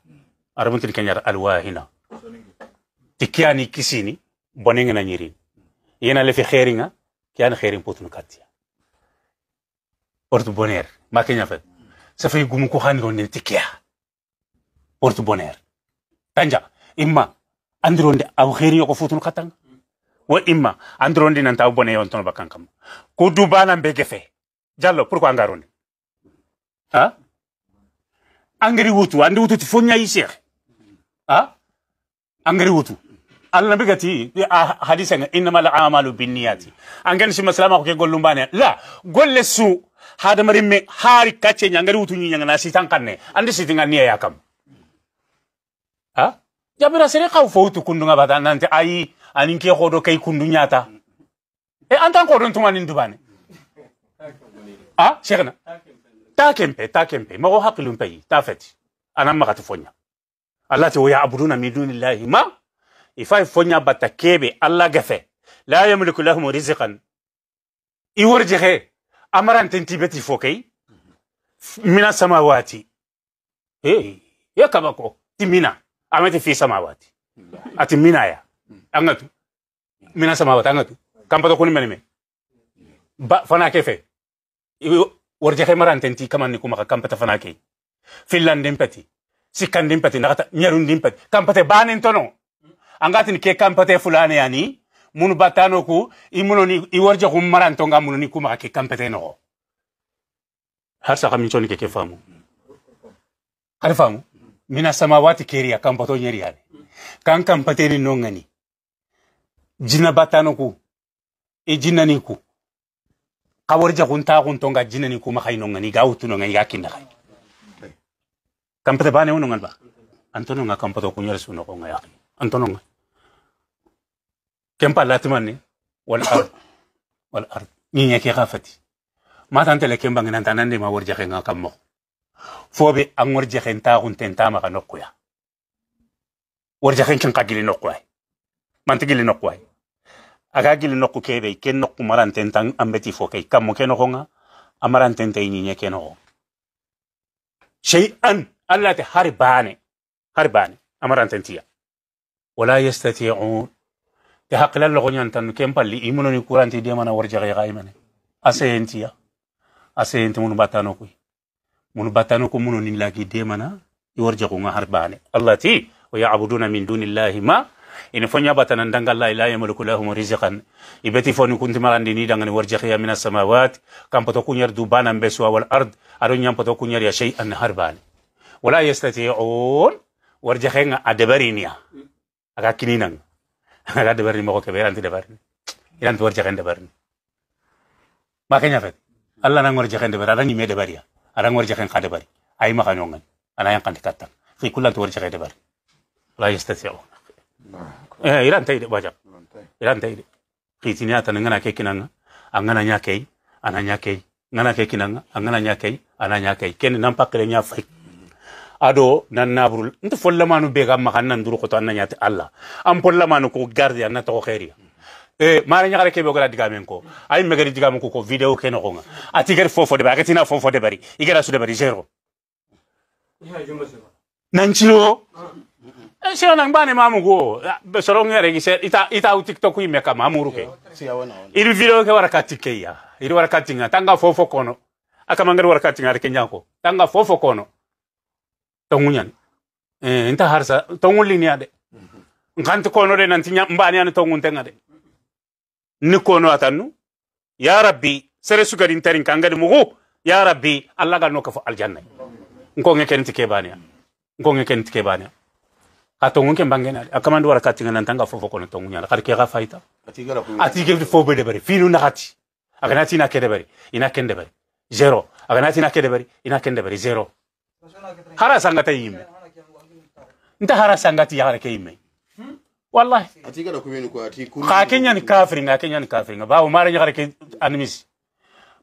arabuntini keñata alwahina ti ani kisini bonengena nyirin ina lefe xeringa ke an xerin potun katia porte bonheur ma kenya fe sa fe gumu ko xani onne tikia porte bonheur tanja imma andironde aw xeri ko futun katanga wa imma andirondi nanta aw bonheur on ton bakan kam ko dubana mbege fe jallo pourquoi angaronde ha angri wutu andi wutu fonya yisir ha angri wutu النبي قتي حديثا انما الاعمال بالنيات ان كان سي مسلم اكو يقول لا قول لسو هذا مريم هاري كاتشي نغري وتني نغنا سي تانكاني اندي سي تنغني يا كم ها جابر سري قاو فوت كوندو غبا نانت اي انين كي خودو كاي كوندو نياتا اي انتان كودو نتوما نندباني ها شيخنا ha بي تاكم بي ما هو حق لهم بي تافتي انا ما غتفونيا الله تو يعبدون من دون الله ما ifai fonya bata kebe alla gafe la yamliku lahum rizqan i worjexe amaranten tibeti fo kay mina samawati hey, ya kaba ko ti mina amete fi samawati ati mina ya angatu mina samawati angatu kampato kuni menime ba fana kefe worjexe maranten ti kamanni kumaka kampata fana ke finlandin peti sikkandin peti nakata ñerundin peti kampate banin tono ni ke pate fulani yani munu batano ku i munoni i warja maranto nga ke kampete no harsa kami choni ke kefamu faamu xar mina samawati keriya kampato yani kan kampateni nongani jina batano ku e jina ni ku ku warja jina ni nga jinnani kumaxay nongani ga wutunongani ga kinnaxay kampate bane wo nongan antononga kampato kuñeresu noxonga antononga كم بالاتماني والارض والارض ني يكي غافتي ما تانت لكم بان نانت ناندي ما ورجا خين كم فوبي ان ورجا خين تاغون تن تاما كنوكويا ورجا خين كن قاجلي نوكواي ما تجلي نوكواي aga gili nokku kebe ken nokku maranten tan ambeti fokei kammo keno honga amaranten te nyinye keno ho shay'an allati harbane harbane amaranten tiya wala yastati'un ke hakila logo nyantan ke mpalli imuno ni kuranti de mana warja e ga imane asentiya asenti mun batano ku mun batano ku mun ni lagi de mana warja e ko nga allah ti wa ya'buduna min dunillahi ma in batana ndanga la ilaha yamliku lahum rizqan ibeti e foni kunti marandi ni dangani warja ga mina samawat kam kunyar dubana mbeswa wal ard adon nyam kunyar ya shay'an harbane wala yastati'un warja ga adabarinia aga kininanga ala debarni mako ke beran ti debarni ilan tuwar jakan debarni makanya fet ala nangor jakan debar ala nyime debar ya ala nangor jakan kade bari ai maka nyongan ana yang kante katang fi kulan tuwar jakan debar la yeste se o eh ilan tei de bajak ilan tei de fi tini ata nangana ke kinanga angana nyakei ana nyakei ngana ke kinanga angana nyakei ana nyakei ken nampak kere nyafek ado nan naburul nti follamanu be gam makan nan duru ko tan nyati alla am follamanu ko gardi an to khairia e eh, mara nyagare kebe ko diga men ko ay megari diga ko ko video ken ko nga atiger fofo de bagati na fofo de bari igara su de bari zero nan chilo e sio nan bane mamu go be soro ngere gi se ita ita u tiktok yi meka mamuru ke iru video ke wara katike iru wara katinga tanga fofo kono akamangari wara katinga rekenya ko tanga fofo kono tongunyan eh inta harsa tongun linia de nganti kono de nanti mbani an tongun tenga de ni kono atannu ya rabbi sere sugadi ntarin kangadi mugu ya rabbi allah gal noka fo aljanna nko ngeke nti kebania nko ngeke nti kebania katongun ke mbangena de akamandi wara katinga nantanga fo fo kono tongunya kar ke gafaita atigera ko atigera fo bede bari finu nakati aganati na kedebari ina kendebari zero aganati na kedebari ina kendebari zero hara sangata yime nta hara sangati ya hara keime wallahi atiga na kumenu kwa atiku ka kenya ni kafiri nga kenya ni kafiri nga bawo mare ni ke animisi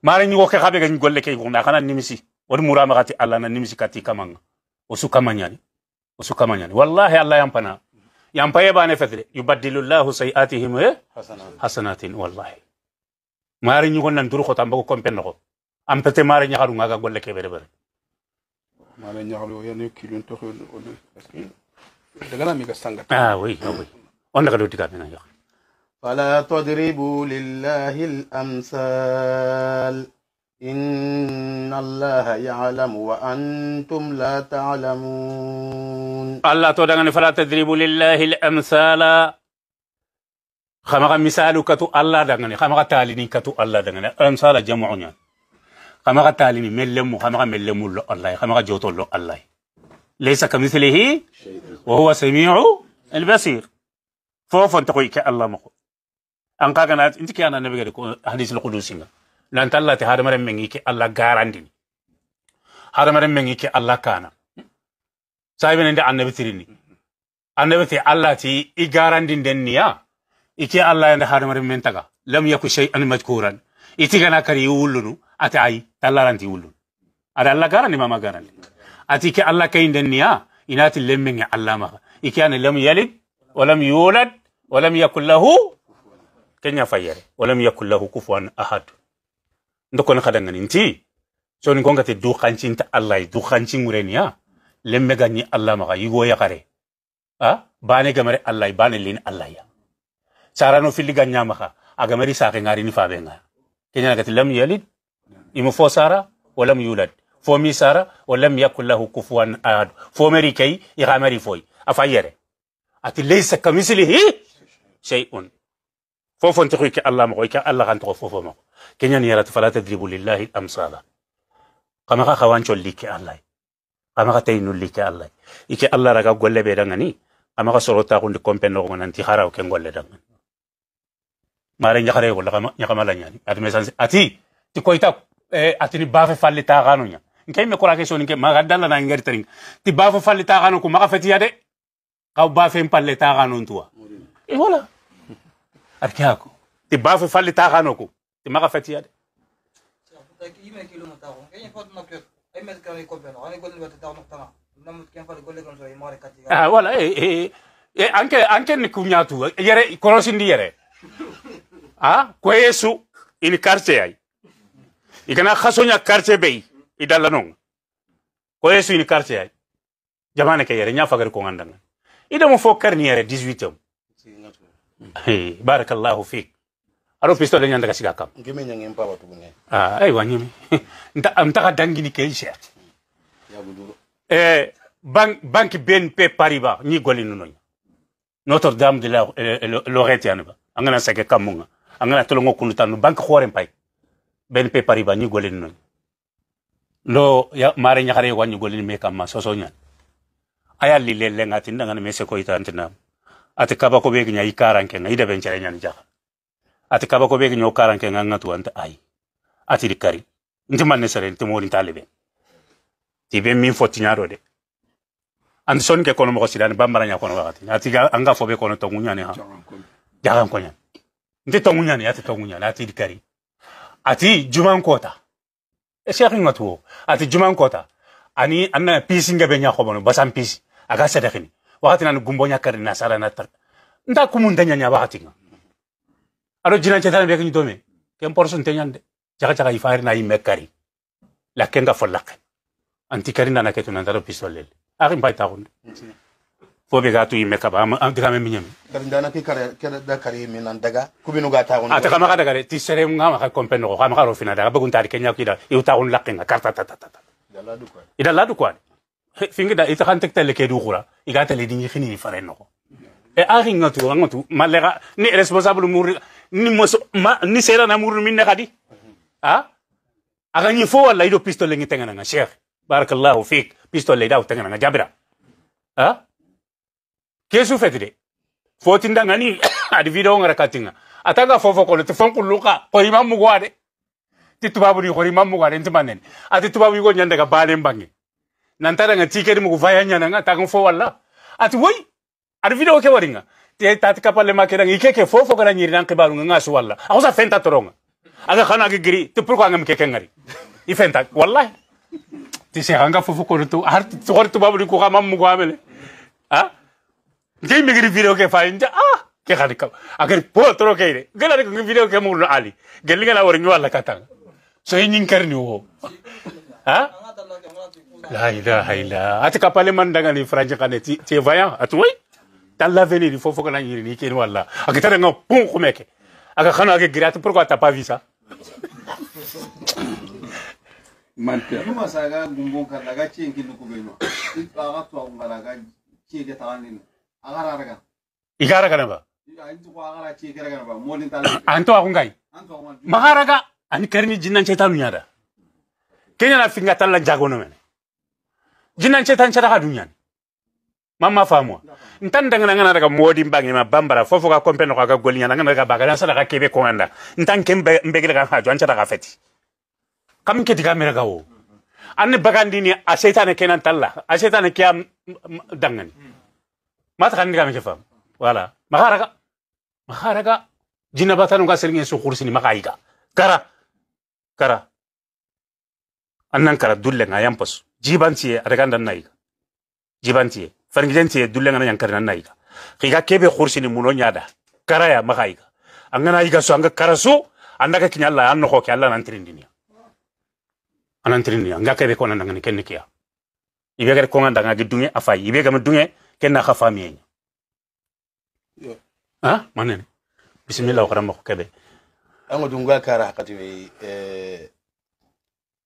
mare ni wokke kabe ga ni golle ke ko na kana nimisi wori murama kati alla na nimisi kati kamanga osu kamanyani osu kamanyani wallahi allah yampana yampa yeba ne yubaddilu llahu sayiatihim eh? hasanatin wallahi mari ñugo nan duru xota mbago compen noxo am pete mari ñaxaru ngaga golle ke bere bere maana فلا تضربوا لله الأمثال إن الله يعلم وأنتم لا تعلمون الله تودعني فلا تضربوا لله الأمثال خمغ مثالك كتو الله دعني خمغ تالين كتو الله دعني أمثال جمعنا خمغا تعليمي ملم خمغا ملم الله خمغا جوت الله ليس كمثله وهو سميع البصير فوف انت كوي الله مخو ان كاغنا انت كي انا نبي حديث القدسي لان الله تهار مرن مني كي الله غاراندني هار مرن مني كي الله كان سايبن عند النبي تريني النبي تي الله تي اغاراندين دنيا إكي الله عند هار مرن من تغا لم يكن شيئا مذكورا إتي كان كريولنو ati ay tallaranti wullun ada allah garani mama garani ati ke allah kayindenniya inati lemmenge allama maga ikani lam yalid walam yulad walam yakun lahu kenya fayere walam yakun lahu kufuwan ahad ndokon khadangani nti soni gongate dukancinta allah dukancingureniya lemme ganni allah maga yigo yakare a bane gamare allah bane lin allah ya sarano filli ganyamaha agamari sake ngarini fabe nga kenya nagati lam yalid imifo sara ولم يولد فومي سارة ولم يكن له كفوا أحد فومري كي يغامري فوي أفايري أتي ليس كمثله شيء فوفون تخويك الله مغويك الله غان تخوف فوفو مغو كنيان يرات فلا تدرب لله الأمثال قام غا خوان ليك الله قام غا تينو ليك الله إيك الله رغا قول بيدانني قام غا سروتا قول كومبين نغو من انتخارا وكن قول ما رين يخري ولا يخمالا يعني أتمسان أتي تكويتاكو Eh, atini bafe falli tagano nya nkay me korake so nke maga dalla na ngari tering ti bafe falli tagano ko maga fetiya de ka bafe palle tagano ntua e wala arkako ti bafe falle tagano ko ti maga fetiya de wala ah, eh, eh, anke anke ni kunyatu yere korosindi yere ah ko yesu ini quartier ay igana khasonya quartier be idalla non ko yesu ni quartier ay jamane ke yere nya fagar ko ngandanga ida mo fo karni yere 18 am hmm. barakallahu fik aro pisto de nyanda kasiga kam ngime nyangi mpa watu ne ah ay wanyimi nta amtaka dangini ke isha ya buduro eh bank bank BNP Pariba, ni golinu nonya Notre Dame de la eh, Lorette yanba angana sake kamunga angana tolongo kunutanu bank khore mpai BNP Paribas ni golin non lo ya mare nyakare wa ni golin me kam ma soso nya aya li lele ngati ndanga me se ko itantina ati kaba ko begi nya ikaran ke ngaida ben chere nya ati kaba ko begi nya ukaran ke nganga tu anta ai ati dikari ntima ne sere ntima wolin talibe ti be min foti nyaro de andi soni ke kono mogo silani bambara nya kono wakati ati anga fobe kono tongunya ne ha jagan konya ndi tongunya ne ati tongunya ne ati dikari ati juman kota e, sheikh ngatu ati juman kota ani anna pisi ngabe nya khobono basan pisi aga sadakhini wakati nan gumbo nya kar sara na tar nda kumun danya nya wakati nga aro jinan chetan be kini domi ke porson tenyande jaga jaga ifair na imekari lakenga folak karina na naketu nan daro pisolel arim bay ko be ga to yimme kaba am diga me minyami kadi dana ki kare da kare me nan daga ku binu ga ta on ata ah, kama daga ti sere nga ma ka kompen ko kama karo fina daga bugun tari kenya kida i uta on lakenga karta ta ta ta ida ladu kwa fingi da ita kan tek tele ke du khura i ga tele dingi khini ni fare no e ari nga tu nga tu malega ni responsable mur ni mos ma ni sera na mur min kadi ha aga ni fo wala ido pistole ngi tengana nga sheikh barakallahu fik pistole da tengana nga jabira ha kesu fetide fotinda ngani adi video ngara katinga atanga fofo ko te fonku luka ko imam mugware ade ti tubabu ni ko imam mugo ntimanen ati tubabu yugo nyanda ga bale mbangi nantara nga tikeri mugo vaya nyana nga tagun fo walla ati woi adi video ke waringa te tati kapale makera ngi keke fofo gara nyiri ke kibaru nga su walla akosa fenta toronga aga khana ke giri te pur ngam keke ngari ifenta wallahi ti se anga fofo ko to har to babu ni ko ga mam mugo ha jadi mikir video ke fine inja ah ke hari kau. agar potro toro ke ire ada ko video ke mulu ali gelinga la wori wala katang so e yin karni ah? lah. la ilaha illa ati kapale kan? ni franje kane ti ti vayan ati oui dans l'avenir il faut faut qu'on aille ni ken wala akitara nga pon ko meke aka khana ake gratu pourquoi t'as pas vu ça mante numa saga gumbo kadaga Itu agak aga twa ngalaga chege tawani agara raga igara kana ba anto akungai magaraga ani kerni nyada kenya na finga talla jago no mene jinnan cetan ceta ka dunyan mama famu ntan dangana ngana daga modi mbangi ma bambara fofo ka kompeno ka ka golinya ngana daga bagala sala ka kebe ko anda ntan kembe mbegele ka ha jwan ceta ka feti kam ke diga mere gawo anne bagandini a setane kenan talla a setane kiam dangani mata kan nikam kefam wala makara ka makara ka jinabata nuka sirin yesu kursi kara kara annan kara dulle na yampos jibanti ada kan dan nai ka jibanti fargidenti dulle na kiga kebe kursi ni munonya da kara ya makai ka angana iga su anga kara su anda ka kinyalla anno ko kyalla nan trin dinia anan trin dinia anga kebe ko nan nan ken ibe ga ko nan da ga afai ibe ga dunye kenna xa famiyeña a manene eh, bisimilla eh, o xaramaxu keɓe ango dunga kara hakatiwe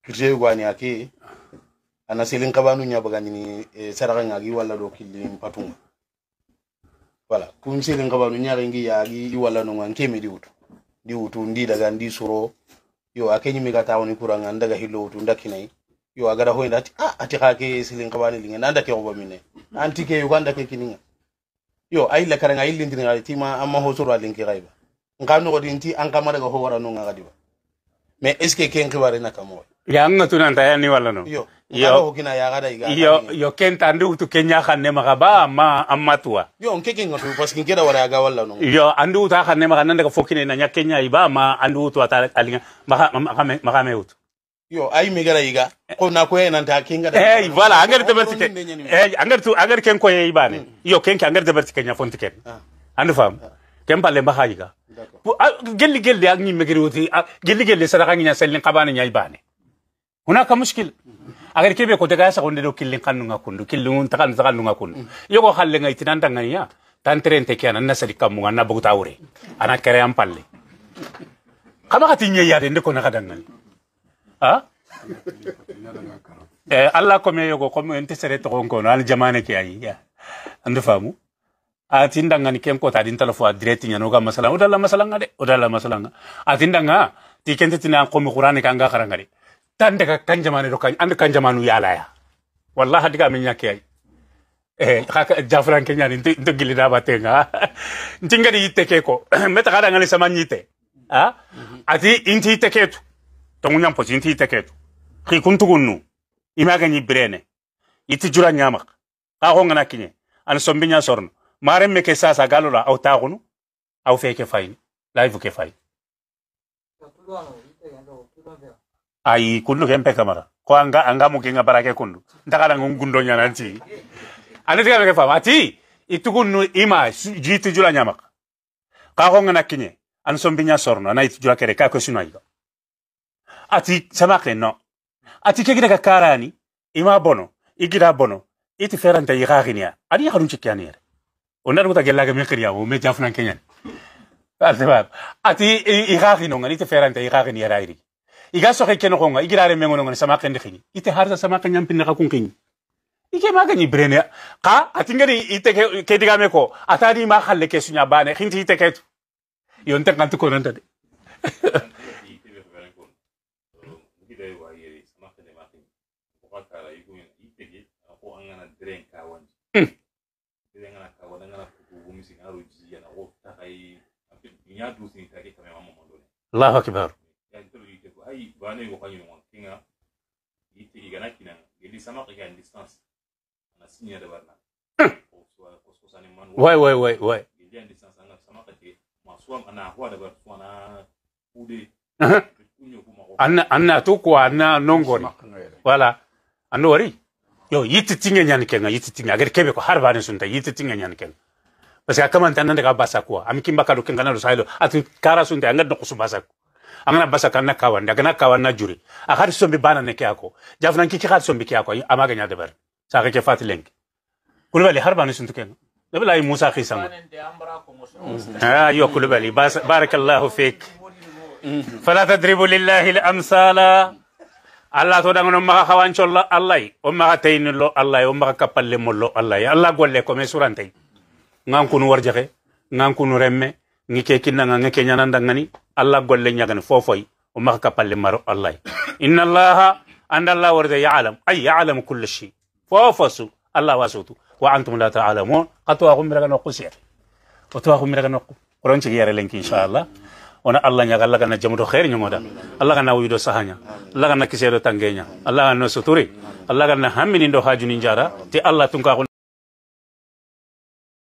kirtee gwani aki ana siling kabanu nya bagani ni saraka ngagi wala do kilin mpatunga wala kun siling kabanu nya ngi yagi wala no ngan kemi di utu di utu ndi daga ndi suro yo akenyi mi kata woni kuranga ndaga hilo utu ndakinai yo agara hoy ati a ah, ati xa siling silin linga nanda ke xoɓa mine anti ke yuganda ke kininga yo a yilla karanga a yillintiringa tima ama hosoro a linki xayba nxa noxodi nti an xamadaga ho waranonga xadiba mais est ce que ken xibarena kamoxoy yanga ni wala no yo yo kina ya gada iga yo yo kenta andi utu kenya khanne maga ba ma amatwa yo nkeke ngatu pas que ngeda wara aga wala no yo andi utu khanne maga nanda ka fokine na nya kenya iba ma andu tu atala alinga maga maga maga me utu yo ay mi gara yiga ko na ko enan ta kinga da eh voilà angari te berti ken eh angari tu angari mm. ken ko e bane yo ken ke angari te berti ken ya fonti ken andu fam ken balle mba hajiga gelli gelli ak ni megri wuti gelli gelli sadaka nya selin qabana ni bane una ka mushkil mm. agari kebe ko daga sa gonde do killin kannu ngakundu killin takan nga kundu mm. yo ko halle ngay tinan tangan ya tan trente ke anan nasari kamu na bugu tawre ana kare am palle kama katinye ya de ko na kadangal ha e eh, alla ko yogo ko en tesere to gonko no al jamane ke ayi ya andu famu atin danga ni kenko ta din telefo a direct nyano ga masala o odalla masala ngade o odalla masala nga atin danga ti kente tina ko mi qur'ani kanga karanga de tan ka kan jamane do kan and kan jamanu yala ya wallahi diga min nyake ay eh ka jafran ke kenya ni to gilida batenga ntinga di yitte ke ko meta kada ngani samanyite ha ah? mhm. ati inti yitte ketu tongu nyam posin ti teketu khi kuntugunnu imaganyi birene iti jura nyamak kago ngana kinye an sombi nya sorno maren meke sasa galola au tagunu au feke faini live ke faini ai kullu kempe kamara ko anga anga mukinga barake kundu ndakala ngungundo nya nanti ane tiga meke fama ati itukunnu ima jiti jura nyamak kago ngana kinye an sombi nya sorno na iti jura kere ka ko sunaiga ati no. ati kegida karani, ima bono igida bono iti feranta yikakiniya adi yakarun cikkiyaniyere ondaruguta gellaga mekiriyawo me jafunan kenyan alsebab ati ikakinongan iti feranta yikakiniyere ayirigi iga soxe kenoxonga igirare mengonongani samakendi xini ite harta samakenñanpinnexa kun xini ike maga ni brene ya. ka atingeri ite ke, ke diga meko, atari ma halle ke sunya bane khinti ite ketu yon te kantu konanta de nya du sin ta ke tamama mo mondo Allahu akbar ya to li te ko mo kinga igana kina sama distance sinya da barna ko ko man wai wai wai wai wala anori yo yiti tinga nyan kenga agar kebe ko harbani sunta yiti tinga nyan parce que a kama nta nan daga basa kuwa ami kimba kado kenga na rosailo ati kara sunte anga do kusu basa ku amana basa kana kawan daga na kawan na juri a har sombi bana ne kiyako jafnan kiki har sombi kiyako amaga nya dabar sa ka ke fati leng kulubali har bana suntu kenga نبلا أي موسى خيسان آه يو كلبلي بارك الله فيك فلا تدربوا لله الأمثال الله تودا من أمها خوان شل الله أمها تين الله أمها كبل ملو الله الله قول لكم سورة تين ngan kunu warjake ngan kunu remme ngi ke kinnanga ngi ke ñananda ngani allah golle ñagani fofoy o maka kapalle maro allah inna allaha anda allah warde ya'lam ay ya'lam kull shay fofosu allah wasutu wa antum la ta'lamun qatwa gumira gano qusir qatwa gumira gano qur'an ci yare lenki inshallah ona allah ñaga allah gana jamuto xeer ñogoda allah gana wuyudo sahaña allah gana kiseedo tangeña allah gana no suturi allah gana hamminindo haajuni jara te allah tunkaxu